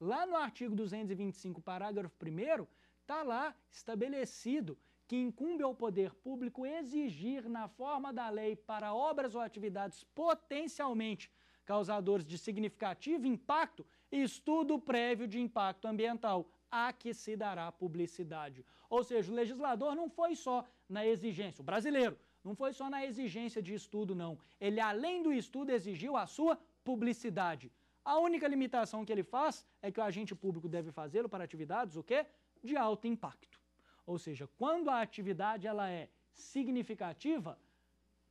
Lá no artigo 225, parágrafo 1, está lá estabelecido que incumbe ao poder público exigir, na forma da lei, para obras ou atividades potencialmente causadores de significativo impacto e estudo prévio de impacto ambiental, a que se dará publicidade. Ou seja, o legislador não foi só na exigência, o brasileiro, não foi só na exigência de estudo, não. Ele, além do estudo, exigiu a sua publicidade. A única limitação que ele faz é que o agente público deve fazê-lo para atividades, o quê? De alto impacto. Ou seja, quando a atividade ela é significativa,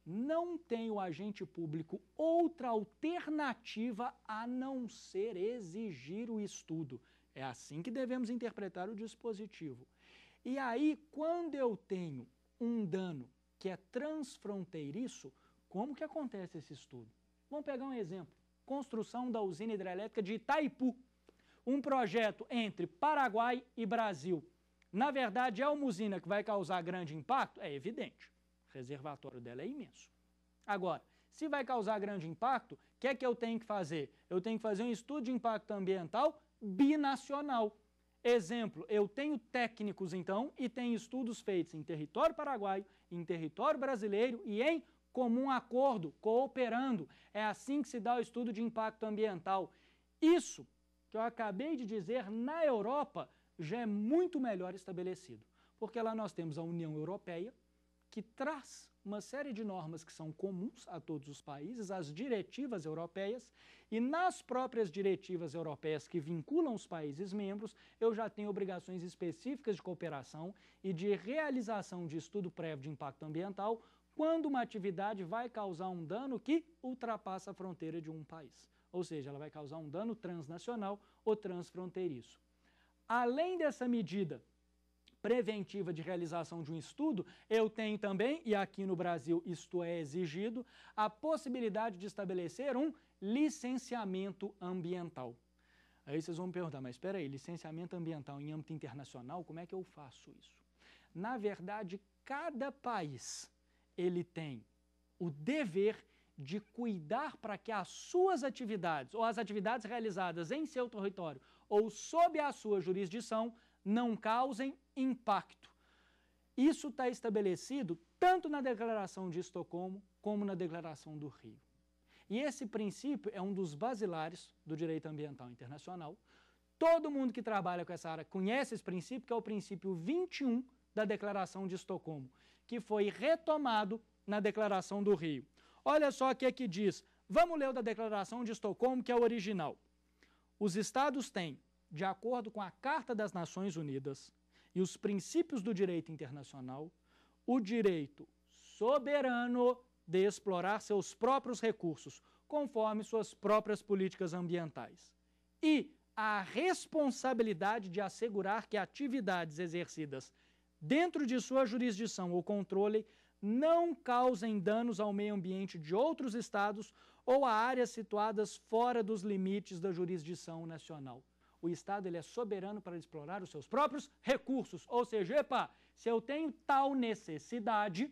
não tem o agente público outra alternativa a não ser exigir o estudo. É assim que devemos interpretar o dispositivo. E aí, quando eu tenho um dano que é transfronteiriço, como que acontece esse estudo? Vamos pegar um exemplo. Construção da usina hidrelétrica de Itaipu. Um projeto entre Paraguai e Brasil. Na verdade, é uma usina que vai causar grande impacto? É evidente reservatório dela é imenso. Agora, se vai causar grande impacto, o que é que eu tenho que fazer? Eu tenho que fazer um estudo de impacto ambiental binacional. Exemplo, eu tenho técnicos então e tenho estudos feitos em território paraguaio, em território brasileiro e em comum acordo, cooperando. É assim que se dá o estudo de impacto ambiental. Isso que eu acabei de dizer na Europa já é muito melhor estabelecido, porque lá nós temos a União Europeia, que traz uma série de normas que são comuns a todos os países, as diretivas europeias, e nas próprias diretivas europeias que vinculam os países membros, eu já tenho obrigações específicas de cooperação e de realização de estudo prévio de impacto ambiental quando uma atividade vai causar um dano que ultrapassa a fronteira de um país. Ou seja, ela vai causar um dano transnacional ou transfronteiriço. Além dessa medida preventiva de realização de um estudo, eu tenho também, e aqui no Brasil isto é exigido, a possibilidade de estabelecer um licenciamento ambiental. Aí vocês vão me perguntar, mas espera aí, licenciamento ambiental em âmbito internacional, como é que eu faço isso? Na verdade, cada país ele tem o dever de cuidar para que as suas atividades ou as atividades realizadas em seu território ou sob a sua jurisdição não causem impacto. Isso está estabelecido tanto na Declaração de Estocolmo como na Declaração do Rio. E esse princípio é um dos basilares do direito ambiental internacional. Todo mundo que trabalha com essa área conhece esse princípio, que é o princípio 21 da Declaração de Estocolmo, que foi retomado na Declaração do Rio. Olha só o que é que diz. Vamos ler o da Declaração de Estocolmo, que é o original. Os estados têm de acordo com a Carta das Nações Unidas e os princípios do direito internacional, o direito soberano de explorar seus próprios recursos, conforme suas próprias políticas ambientais. E a responsabilidade de assegurar que atividades exercidas dentro de sua jurisdição ou controle não causem danos ao meio ambiente de outros estados ou a áreas situadas fora dos limites da jurisdição nacional o Estado ele é soberano para explorar os seus próprios recursos. Ou seja, epa, se eu tenho tal necessidade,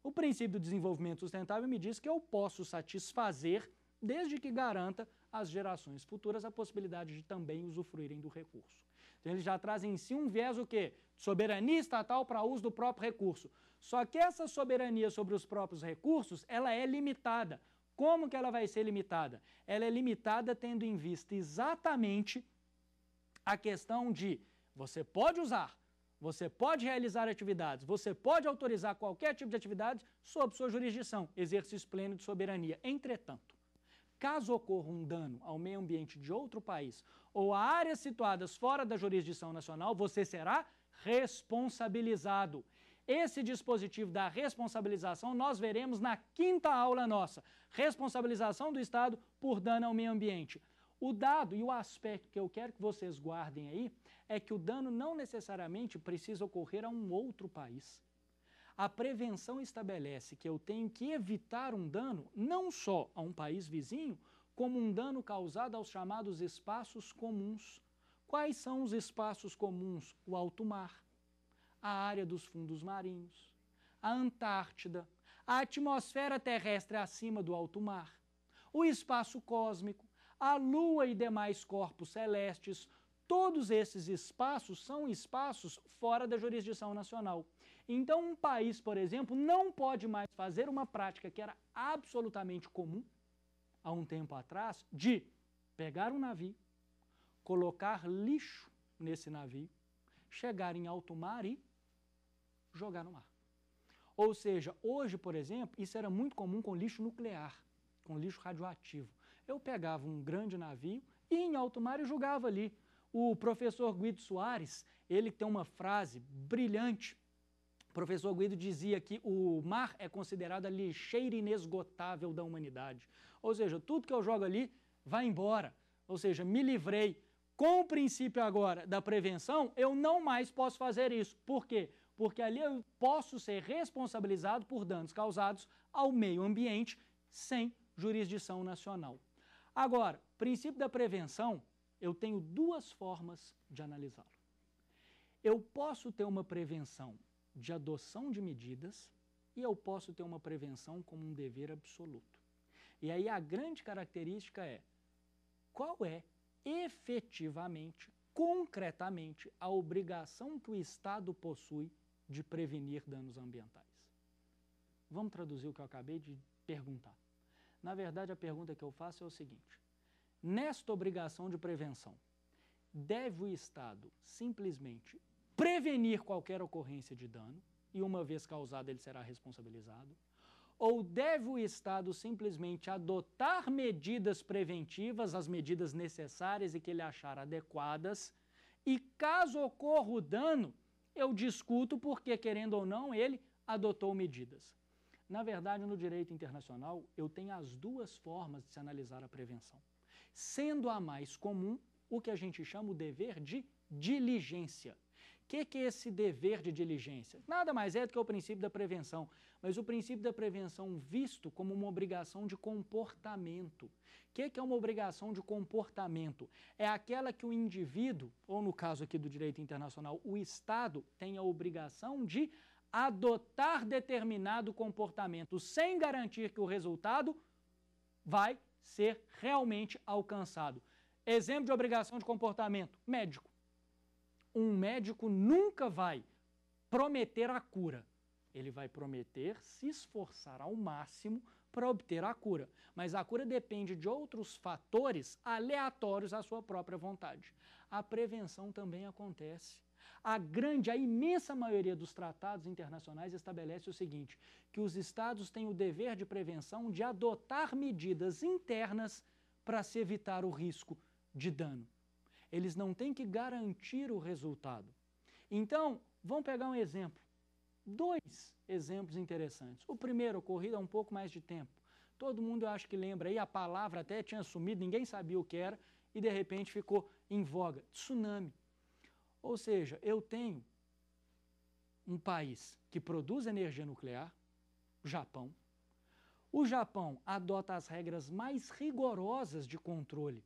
o princípio do desenvolvimento sustentável me diz que eu posso satisfazer desde que garanta às gerações futuras a possibilidade de também usufruírem do recurso. Então ele já traz em si um viés o quê? Soberania estatal para uso do próprio recurso. Só que essa soberania sobre os próprios recursos, ela é limitada. Como que ela vai ser limitada? Ela é limitada tendo em vista exatamente a questão de você pode usar, você pode realizar atividades, você pode autorizar qualquer tipo de atividade sob sua jurisdição, exercício pleno de soberania. Entretanto, caso ocorra um dano ao meio ambiente de outro país ou a áreas situadas fora da jurisdição nacional, você será responsabilizado. Esse dispositivo da responsabilização nós veremos na quinta aula nossa. Responsabilização do Estado por dano ao meio ambiente. O dado e o aspecto que eu quero que vocês guardem aí é que o dano não necessariamente precisa ocorrer a um outro país. A prevenção estabelece que eu tenho que evitar um dano não só a um país vizinho, como um dano causado aos chamados espaços comuns. Quais são os espaços comuns? O alto mar, a área dos fundos marinhos, a Antártida, a atmosfera terrestre acima do alto mar, o espaço cósmico, a Lua e demais corpos celestes, todos esses espaços são espaços fora da jurisdição nacional. Então, um país, por exemplo, não pode mais fazer uma prática que era absolutamente comum há um tempo atrás de pegar um navio, colocar lixo nesse navio, chegar em alto mar e jogar no mar. Ou seja, hoje, por exemplo, isso era muito comum com lixo nuclear, com lixo radioativo eu pegava um grande navio e em alto mar eu julgava ali. O professor Guido Soares, ele tem uma frase brilhante. O professor Guido dizia que o mar é considerado a lixeira inesgotável da humanidade. Ou seja, tudo que eu jogo ali vai embora. Ou seja, me livrei. Com o princípio agora da prevenção, eu não mais posso fazer isso. Por quê? Porque ali eu posso ser responsabilizado por danos causados ao meio ambiente sem jurisdição nacional. Agora, princípio da prevenção, eu tenho duas formas de analisá-lo. Eu posso ter uma prevenção de adoção de medidas e eu posso ter uma prevenção como um dever absoluto. E aí a grande característica é qual é efetivamente, concretamente, a obrigação que o Estado possui de prevenir danos ambientais. Vamos traduzir o que eu acabei de perguntar. Na verdade, a pergunta que eu faço é o seguinte: nesta obrigação de prevenção, deve o Estado simplesmente prevenir qualquer ocorrência de dano e, uma vez causado, ele será responsabilizado? Ou deve o Estado simplesmente adotar medidas preventivas, as medidas necessárias e que ele achar adequadas, e caso ocorra o dano, eu discuto porque, querendo ou não, ele adotou medidas. Na verdade, no direito internacional, eu tenho as duas formas de se analisar a prevenção. Sendo a mais comum o que a gente chama o dever de diligência. O que, que é esse dever de diligência? Nada mais é do que o princípio da prevenção, mas o princípio da prevenção visto como uma obrigação de comportamento. O que, que é uma obrigação de comportamento? É aquela que o indivíduo, ou no caso aqui do direito internacional, o Estado, tem a obrigação de adotar determinado comportamento sem garantir que o resultado vai ser realmente alcançado. Exemplo de obrigação de comportamento: médico. Um médico nunca vai prometer a cura. Ele vai prometer se esforçar ao máximo para obter a cura. Mas a cura depende de outros fatores aleatórios à sua própria vontade. A prevenção também acontece a grande, a imensa maioria dos tratados internacionais estabelece o seguinte: que os estados têm o dever de prevenção de adotar medidas internas para se evitar o risco de dano. Eles não têm que garantir o resultado. Então, vamos pegar um exemplo. Dois exemplos interessantes. O primeiro ocorrido há um pouco mais de tempo. Todo mundo eu acho que lembra aí, a palavra até tinha sumido, ninguém sabia o que era, e de repente ficou em voga. Tsunami. Ou seja, eu tenho um país que produz energia nuclear, o Japão. O Japão adota as regras mais rigorosas de controle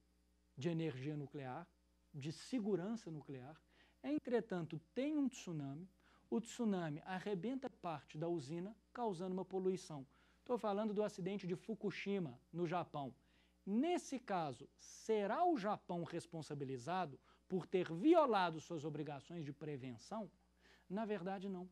de energia nuclear, de segurança nuclear. Entretanto, tem um tsunami. O tsunami arrebenta parte da usina, causando uma poluição. Estou falando do acidente de Fukushima, no Japão. Nesse caso, será o Japão responsabilizado? por ter violado suas obrigações de prevenção? Na verdade, não.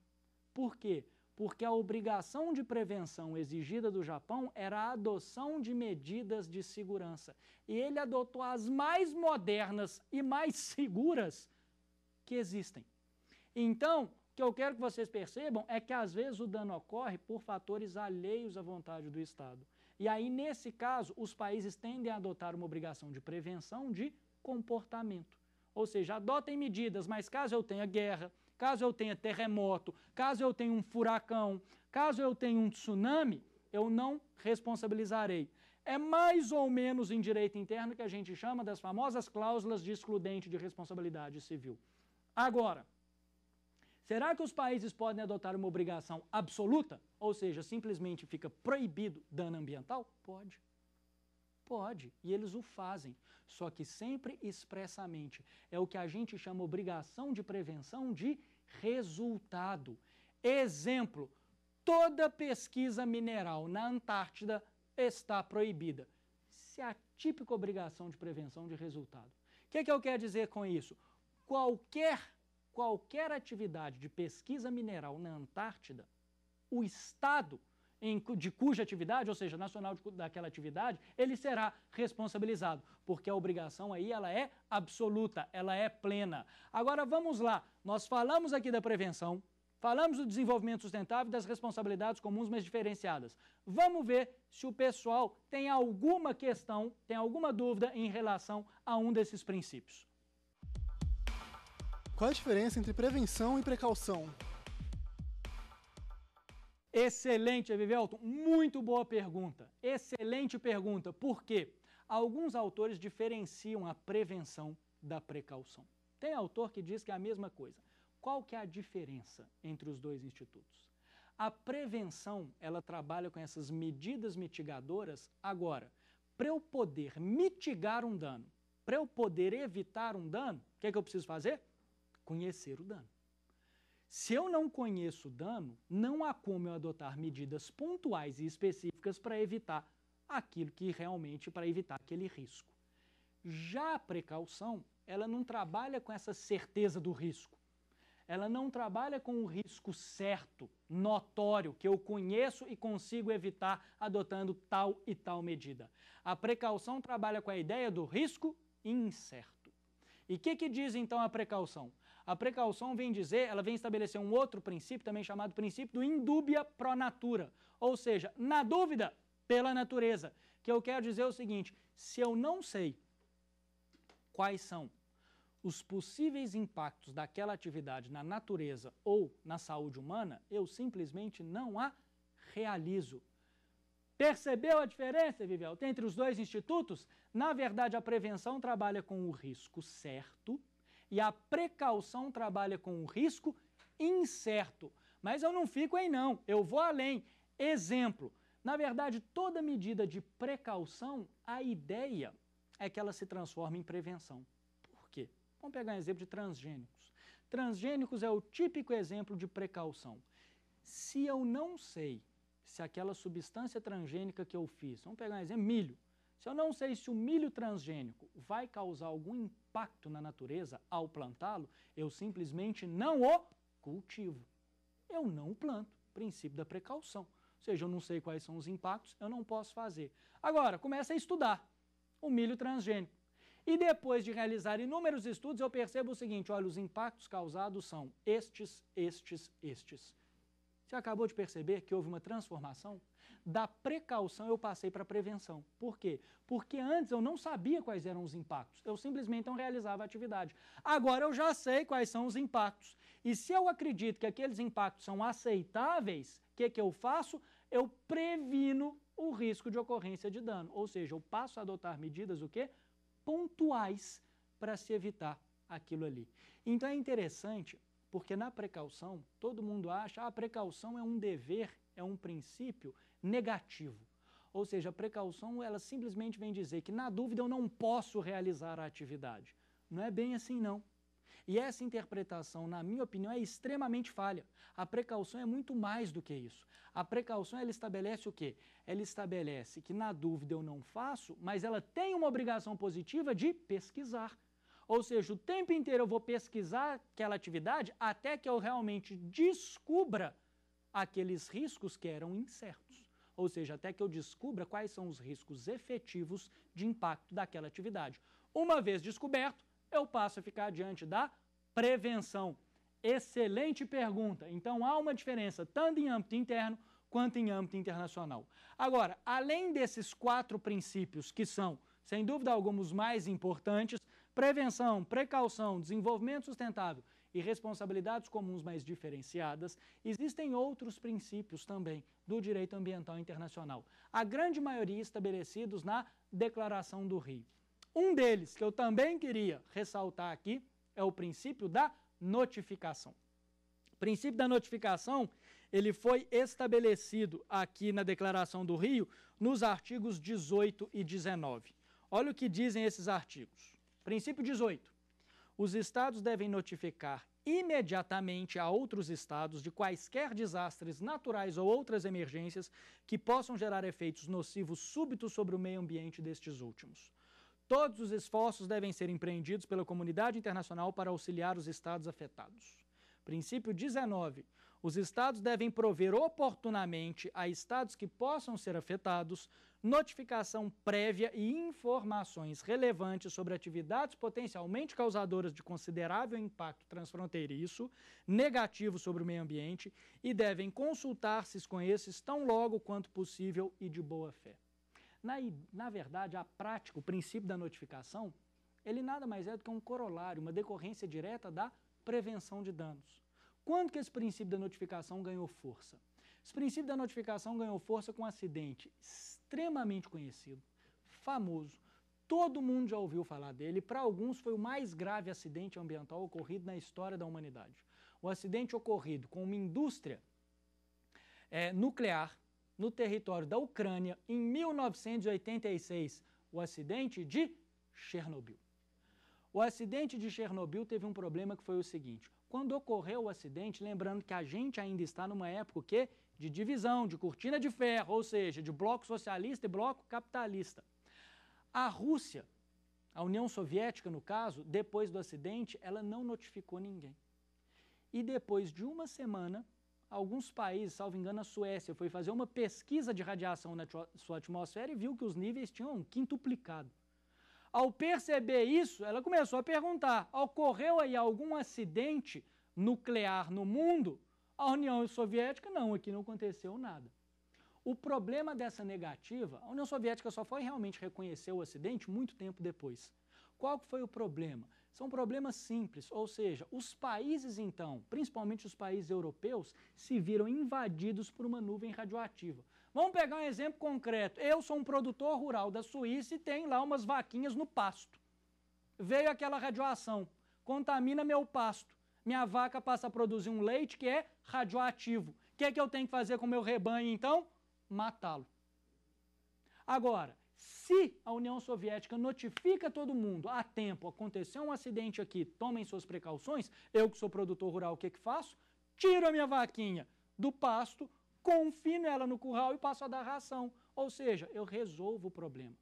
Por quê? Porque a obrigação de prevenção exigida do Japão era a adoção de medidas de segurança. E ele adotou as mais modernas e mais seguras que existem. Então, o que eu quero que vocês percebam é que às vezes o dano ocorre por fatores alheios à vontade do Estado. E aí, nesse caso, os países tendem a adotar uma obrigação de prevenção de comportamento. Ou seja, adotem medidas, mas caso eu tenha guerra, caso eu tenha terremoto, caso eu tenha um furacão, caso eu tenha um tsunami, eu não responsabilizarei. É mais ou menos em direito interno que a gente chama das famosas cláusulas de excludente de responsabilidade civil. Agora, será que os países podem adotar uma obrigação absoluta? Ou seja, simplesmente fica proibido dano ambiental? Pode. Pode, e eles o fazem, só que sempre expressamente. É o que a gente chama obrigação de prevenção de resultado. Exemplo: toda pesquisa mineral na Antártida está proibida. Isso é a típica obrigação de prevenção de resultado. O que, é que eu quero dizer com isso? Qualquer, qualquer atividade de pesquisa mineral na Antártida, o Estado em, de cuja atividade, ou seja, nacional de, daquela atividade, ele será responsabilizado, porque a obrigação aí ela é absoluta, ela é plena. Agora vamos lá, nós falamos aqui da prevenção, falamos do desenvolvimento sustentável e das responsabilidades comuns mas diferenciadas. Vamos ver se o pessoal tem alguma questão, tem alguma dúvida em relação a um desses princípios. Qual a diferença entre prevenção e precaução? Excelente, Evivelton. Muito boa pergunta. Excelente pergunta. Por quê? Alguns autores diferenciam a prevenção da precaução. Tem autor que diz que é a mesma coisa. Qual que é a diferença entre os dois institutos? A prevenção, ela trabalha com essas medidas mitigadoras. Agora, para eu poder mitigar um dano, para eu poder evitar um dano, o que, é que eu preciso fazer? Conhecer o dano. Se eu não conheço o dano, não há como eu adotar medidas pontuais e específicas para evitar aquilo que realmente para evitar aquele risco. Já a precaução, ela não trabalha com essa certeza do risco. Ela não trabalha com o risco certo, notório, que eu conheço e consigo evitar adotando tal e tal medida. A precaução trabalha com a ideia do risco incerto. E o que, que diz então a precaução? A precaução vem dizer, ela vem estabelecer um outro princípio, também chamado princípio do indúbia pro natura, ou seja, na dúvida, pela natureza. Que eu quero dizer o seguinte: se eu não sei quais são os possíveis impactos daquela atividade na natureza ou na saúde humana, eu simplesmente não a realizo. Percebeu a diferença, Vivel, entre os dois institutos? Na verdade, a prevenção trabalha com o risco certo e a precaução trabalha com o risco incerto. Mas eu não fico aí não, eu vou além. Exemplo, na verdade, toda medida de precaução, a ideia é que ela se transforme em prevenção. Por quê? Vamos pegar um exemplo de transgênicos. Transgênicos é o típico exemplo de precaução. Se eu não sei se aquela substância transgênica que eu fiz, vamos pegar um exemplo, milho, se eu não sei se o milho transgênico vai causar algum impacto na natureza ao plantá-lo, eu simplesmente não o cultivo. Eu não o planto. Princípio da precaução. Ou seja, eu não sei quais são os impactos, eu não posso fazer. Agora, começa a estudar o milho transgênico. E depois de realizar inúmeros estudos, eu percebo o seguinte: olha, os impactos causados são estes, estes, estes. Você acabou de perceber que houve uma transformação? Da precaução eu passei para a prevenção. Por quê? Porque antes eu não sabia quais eram os impactos. Eu simplesmente não realizava a atividade. Agora eu já sei quais são os impactos. E se eu acredito que aqueles impactos são aceitáveis, o que, que eu faço? Eu previno o risco de ocorrência de dano. Ou seja, eu passo a adotar medidas o quê? pontuais para se evitar aquilo ali. Então é interessante porque na precaução, todo mundo acha ah, a precaução é um dever, é um princípio negativo. Ou seja, a precaução ela simplesmente vem dizer que na dúvida eu não posso realizar a atividade. Não é bem assim não. E essa interpretação, na minha opinião, é extremamente falha. A precaução é muito mais do que isso. A precaução ela estabelece o quê? Ela estabelece que na dúvida eu não faço, mas ela tem uma obrigação positiva de pesquisar, ou seja, o tempo inteiro eu vou pesquisar aquela atividade até que eu realmente descubra aqueles riscos que eram incertos. Ou seja, até que eu descubra quais são os riscos efetivos de impacto daquela atividade. Uma vez descoberto, eu passo a ficar diante da prevenção. Excelente pergunta. Então há uma diferença tanto em âmbito interno quanto em âmbito internacional. Agora, além desses quatro princípios que são, sem dúvida alguma, os mais importantes, Prevenção, precaução, desenvolvimento sustentável e responsabilidades comuns mais diferenciadas, existem outros princípios também do direito ambiental internacional, a grande maioria estabelecidos na Declaração do Rio. Um deles que eu também queria ressaltar aqui é o princípio da notificação. O princípio da notificação, ele foi estabelecido aqui na Declaração do Rio nos artigos 18 e 19. Olha o que dizem esses artigos. Princípio 18. Os estados devem notificar imediatamente a outros estados de quaisquer desastres naturais ou outras emergências que possam gerar efeitos nocivos súbitos sobre o meio ambiente destes últimos. Todos os esforços devem ser empreendidos pela comunidade internacional para auxiliar os estados afetados. Princípio 19. Os estados devem prover oportunamente a estados que possam ser afetados notificação prévia e informações relevantes sobre atividades potencialmente causadoras de considerável impacto transfronteiriço negativo sobre o meio ambiente e devem consultar-se com esses tão logo quanto possível e de boa fé. Na, na verdade, a prática, o princípio da notificação, ele nada mais é do que um corolário, uma decorrência direta da prevenção de danos. Quando que esse princípio da notificação ganhou força? Esse princípio da notificação ganhou força com um acidente extremamente conhecido, famoso, todo mundo já ouviu falar dele, para alguns foi o mais grave acidente ambiental ocorrido na história da humanidade. O acidente ocorrido com uma indústria é, nuclear no território da Ucrânia em 1986, o acidente de Chernobyl. O acidente de Chernobyl teve um problema que foi o seguinte: quando ocorreu o acidente, lembrando que a gente ainda está numa época que de divisão, de cortina de ferro, ou seja, de bloco socialista e bloco capitalista. A Rússia, a União Soviética no caso, depois do acidente, ela não notificou ninguém. E depois de uma semana, alguns países, salvo engano a Suécia, foi fazer uma pesquisa de radiação na sua atmosfera e viu que os níveis tinham quintuplicado. Ao perceber isso, ela começou a perguntar: ocorreu aí algum acidente nuclear no mundo? A União Soviética, não, aqui não aconteceu nada. O problema dessa negativa, a União Soviética só foi realmente reconhecer o acidente muito tempo depois. Qual foi o problema? São problemas simples, ou seja, os países então, principalmente os países europeus, se viram invadidos por uma nuvem radioativa. Vamos pegar um exemplo concreto. Eu sou um produtor rural da Suíça e tenho lá umas vaquinhas no pasto. Veio aquela radioação, contamina meu pasto. Minha vaca passa a produzir um leite que é radioativo. O que é que eu tenho que fazer com o meu rebanho então? Matá-lo. Agora, se a União Soviética notifica todo mundo a tempo, aconteceu um acidente aqui, tomem suas precauções, eu que sou produtor rural, o que é que faço? Tiro a minha vaquinha do pasto, confino ela no curral e passo a dar ração. Ou seja, eu resolvo o problema.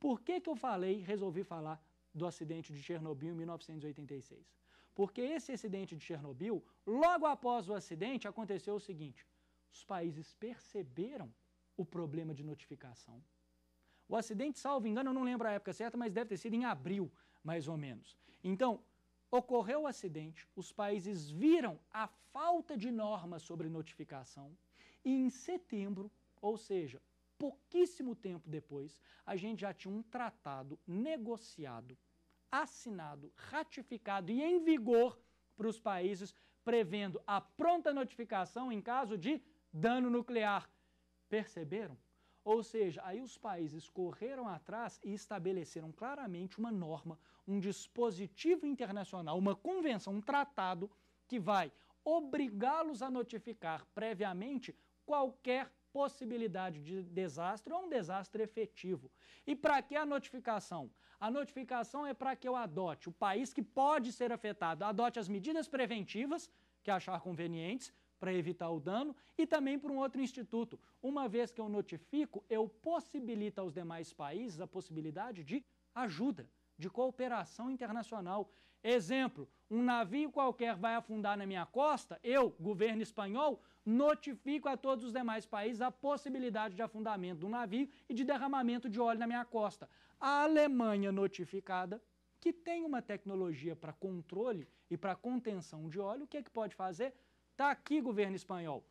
Por que, que eu falei, resolvi falar do acidente de Chernobyl em 1986? Porque esse acidente de Chernobyl, logo após o acidente, aconteceu o seguinte: os países perceberam o problema de notificação. O acidente, salvo engano, eu não lembro a época certa, mas deve ter sido em abril, mais ou menos. Então, ocorreu o acidente, os países viram a falta de normas sobre notificação, e em setembro, ou seja, pouquíssimo tempo depois, a gente já tinha um tratado negociado, assinado, ratificado e em vigor para os países, prevendo a pronta notificação em caso de dano nuclear. Perceberam? Ou seja, aí os países correram atrás e estabeleceram claramente uma norma, um dispositivo internacional, uma convenção, um tratado que vai obrigá-los a notificar previamente qualquer possibilidade de desastre ou um desastre efetivo. E para que a notificação? A notificação é para que eu adote o país que pode ser afetado, adote as medidas preventivas que achar convenientes para evitar o dano e também para um outro instituto. Uma vez que eu notifico, eu possibilito aos demais países a possibilidade de ajuda, de cooperação internacional. Exemplo, um navio qualquer vai afundar na minha costa, eu, governo espanhol, notifico a todos os demais países a possibilidade de afundamento do navio e de derramamento de óleo na minha costa. A Alemanha notificada, que tem uma tecnologia para controle e para contenção de óleo, o que é que pode fazer? Tá aqui, governo espanhol.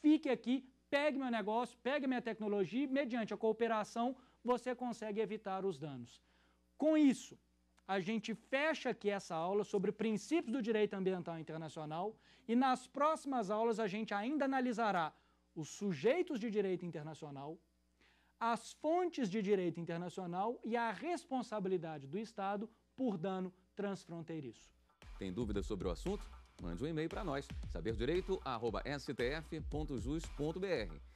Fique aqui, pegue meu negócio, pegue minha tecnologia, e, mediante a cooperação, você consegue evitar os danos. Com isso, a gente fecha aqui essa aula sobre princípios do direito ambiental internacional e nas próximas aulas a gente ainda analisará os sujeitos de direito internacional, as fontes de direito internacional e a responsabilidade do Estado por dano transfronteiriço. Tem dúvidas sobre o assunto? Mande um e-mail para nós, saberdireito.stf.jus.br.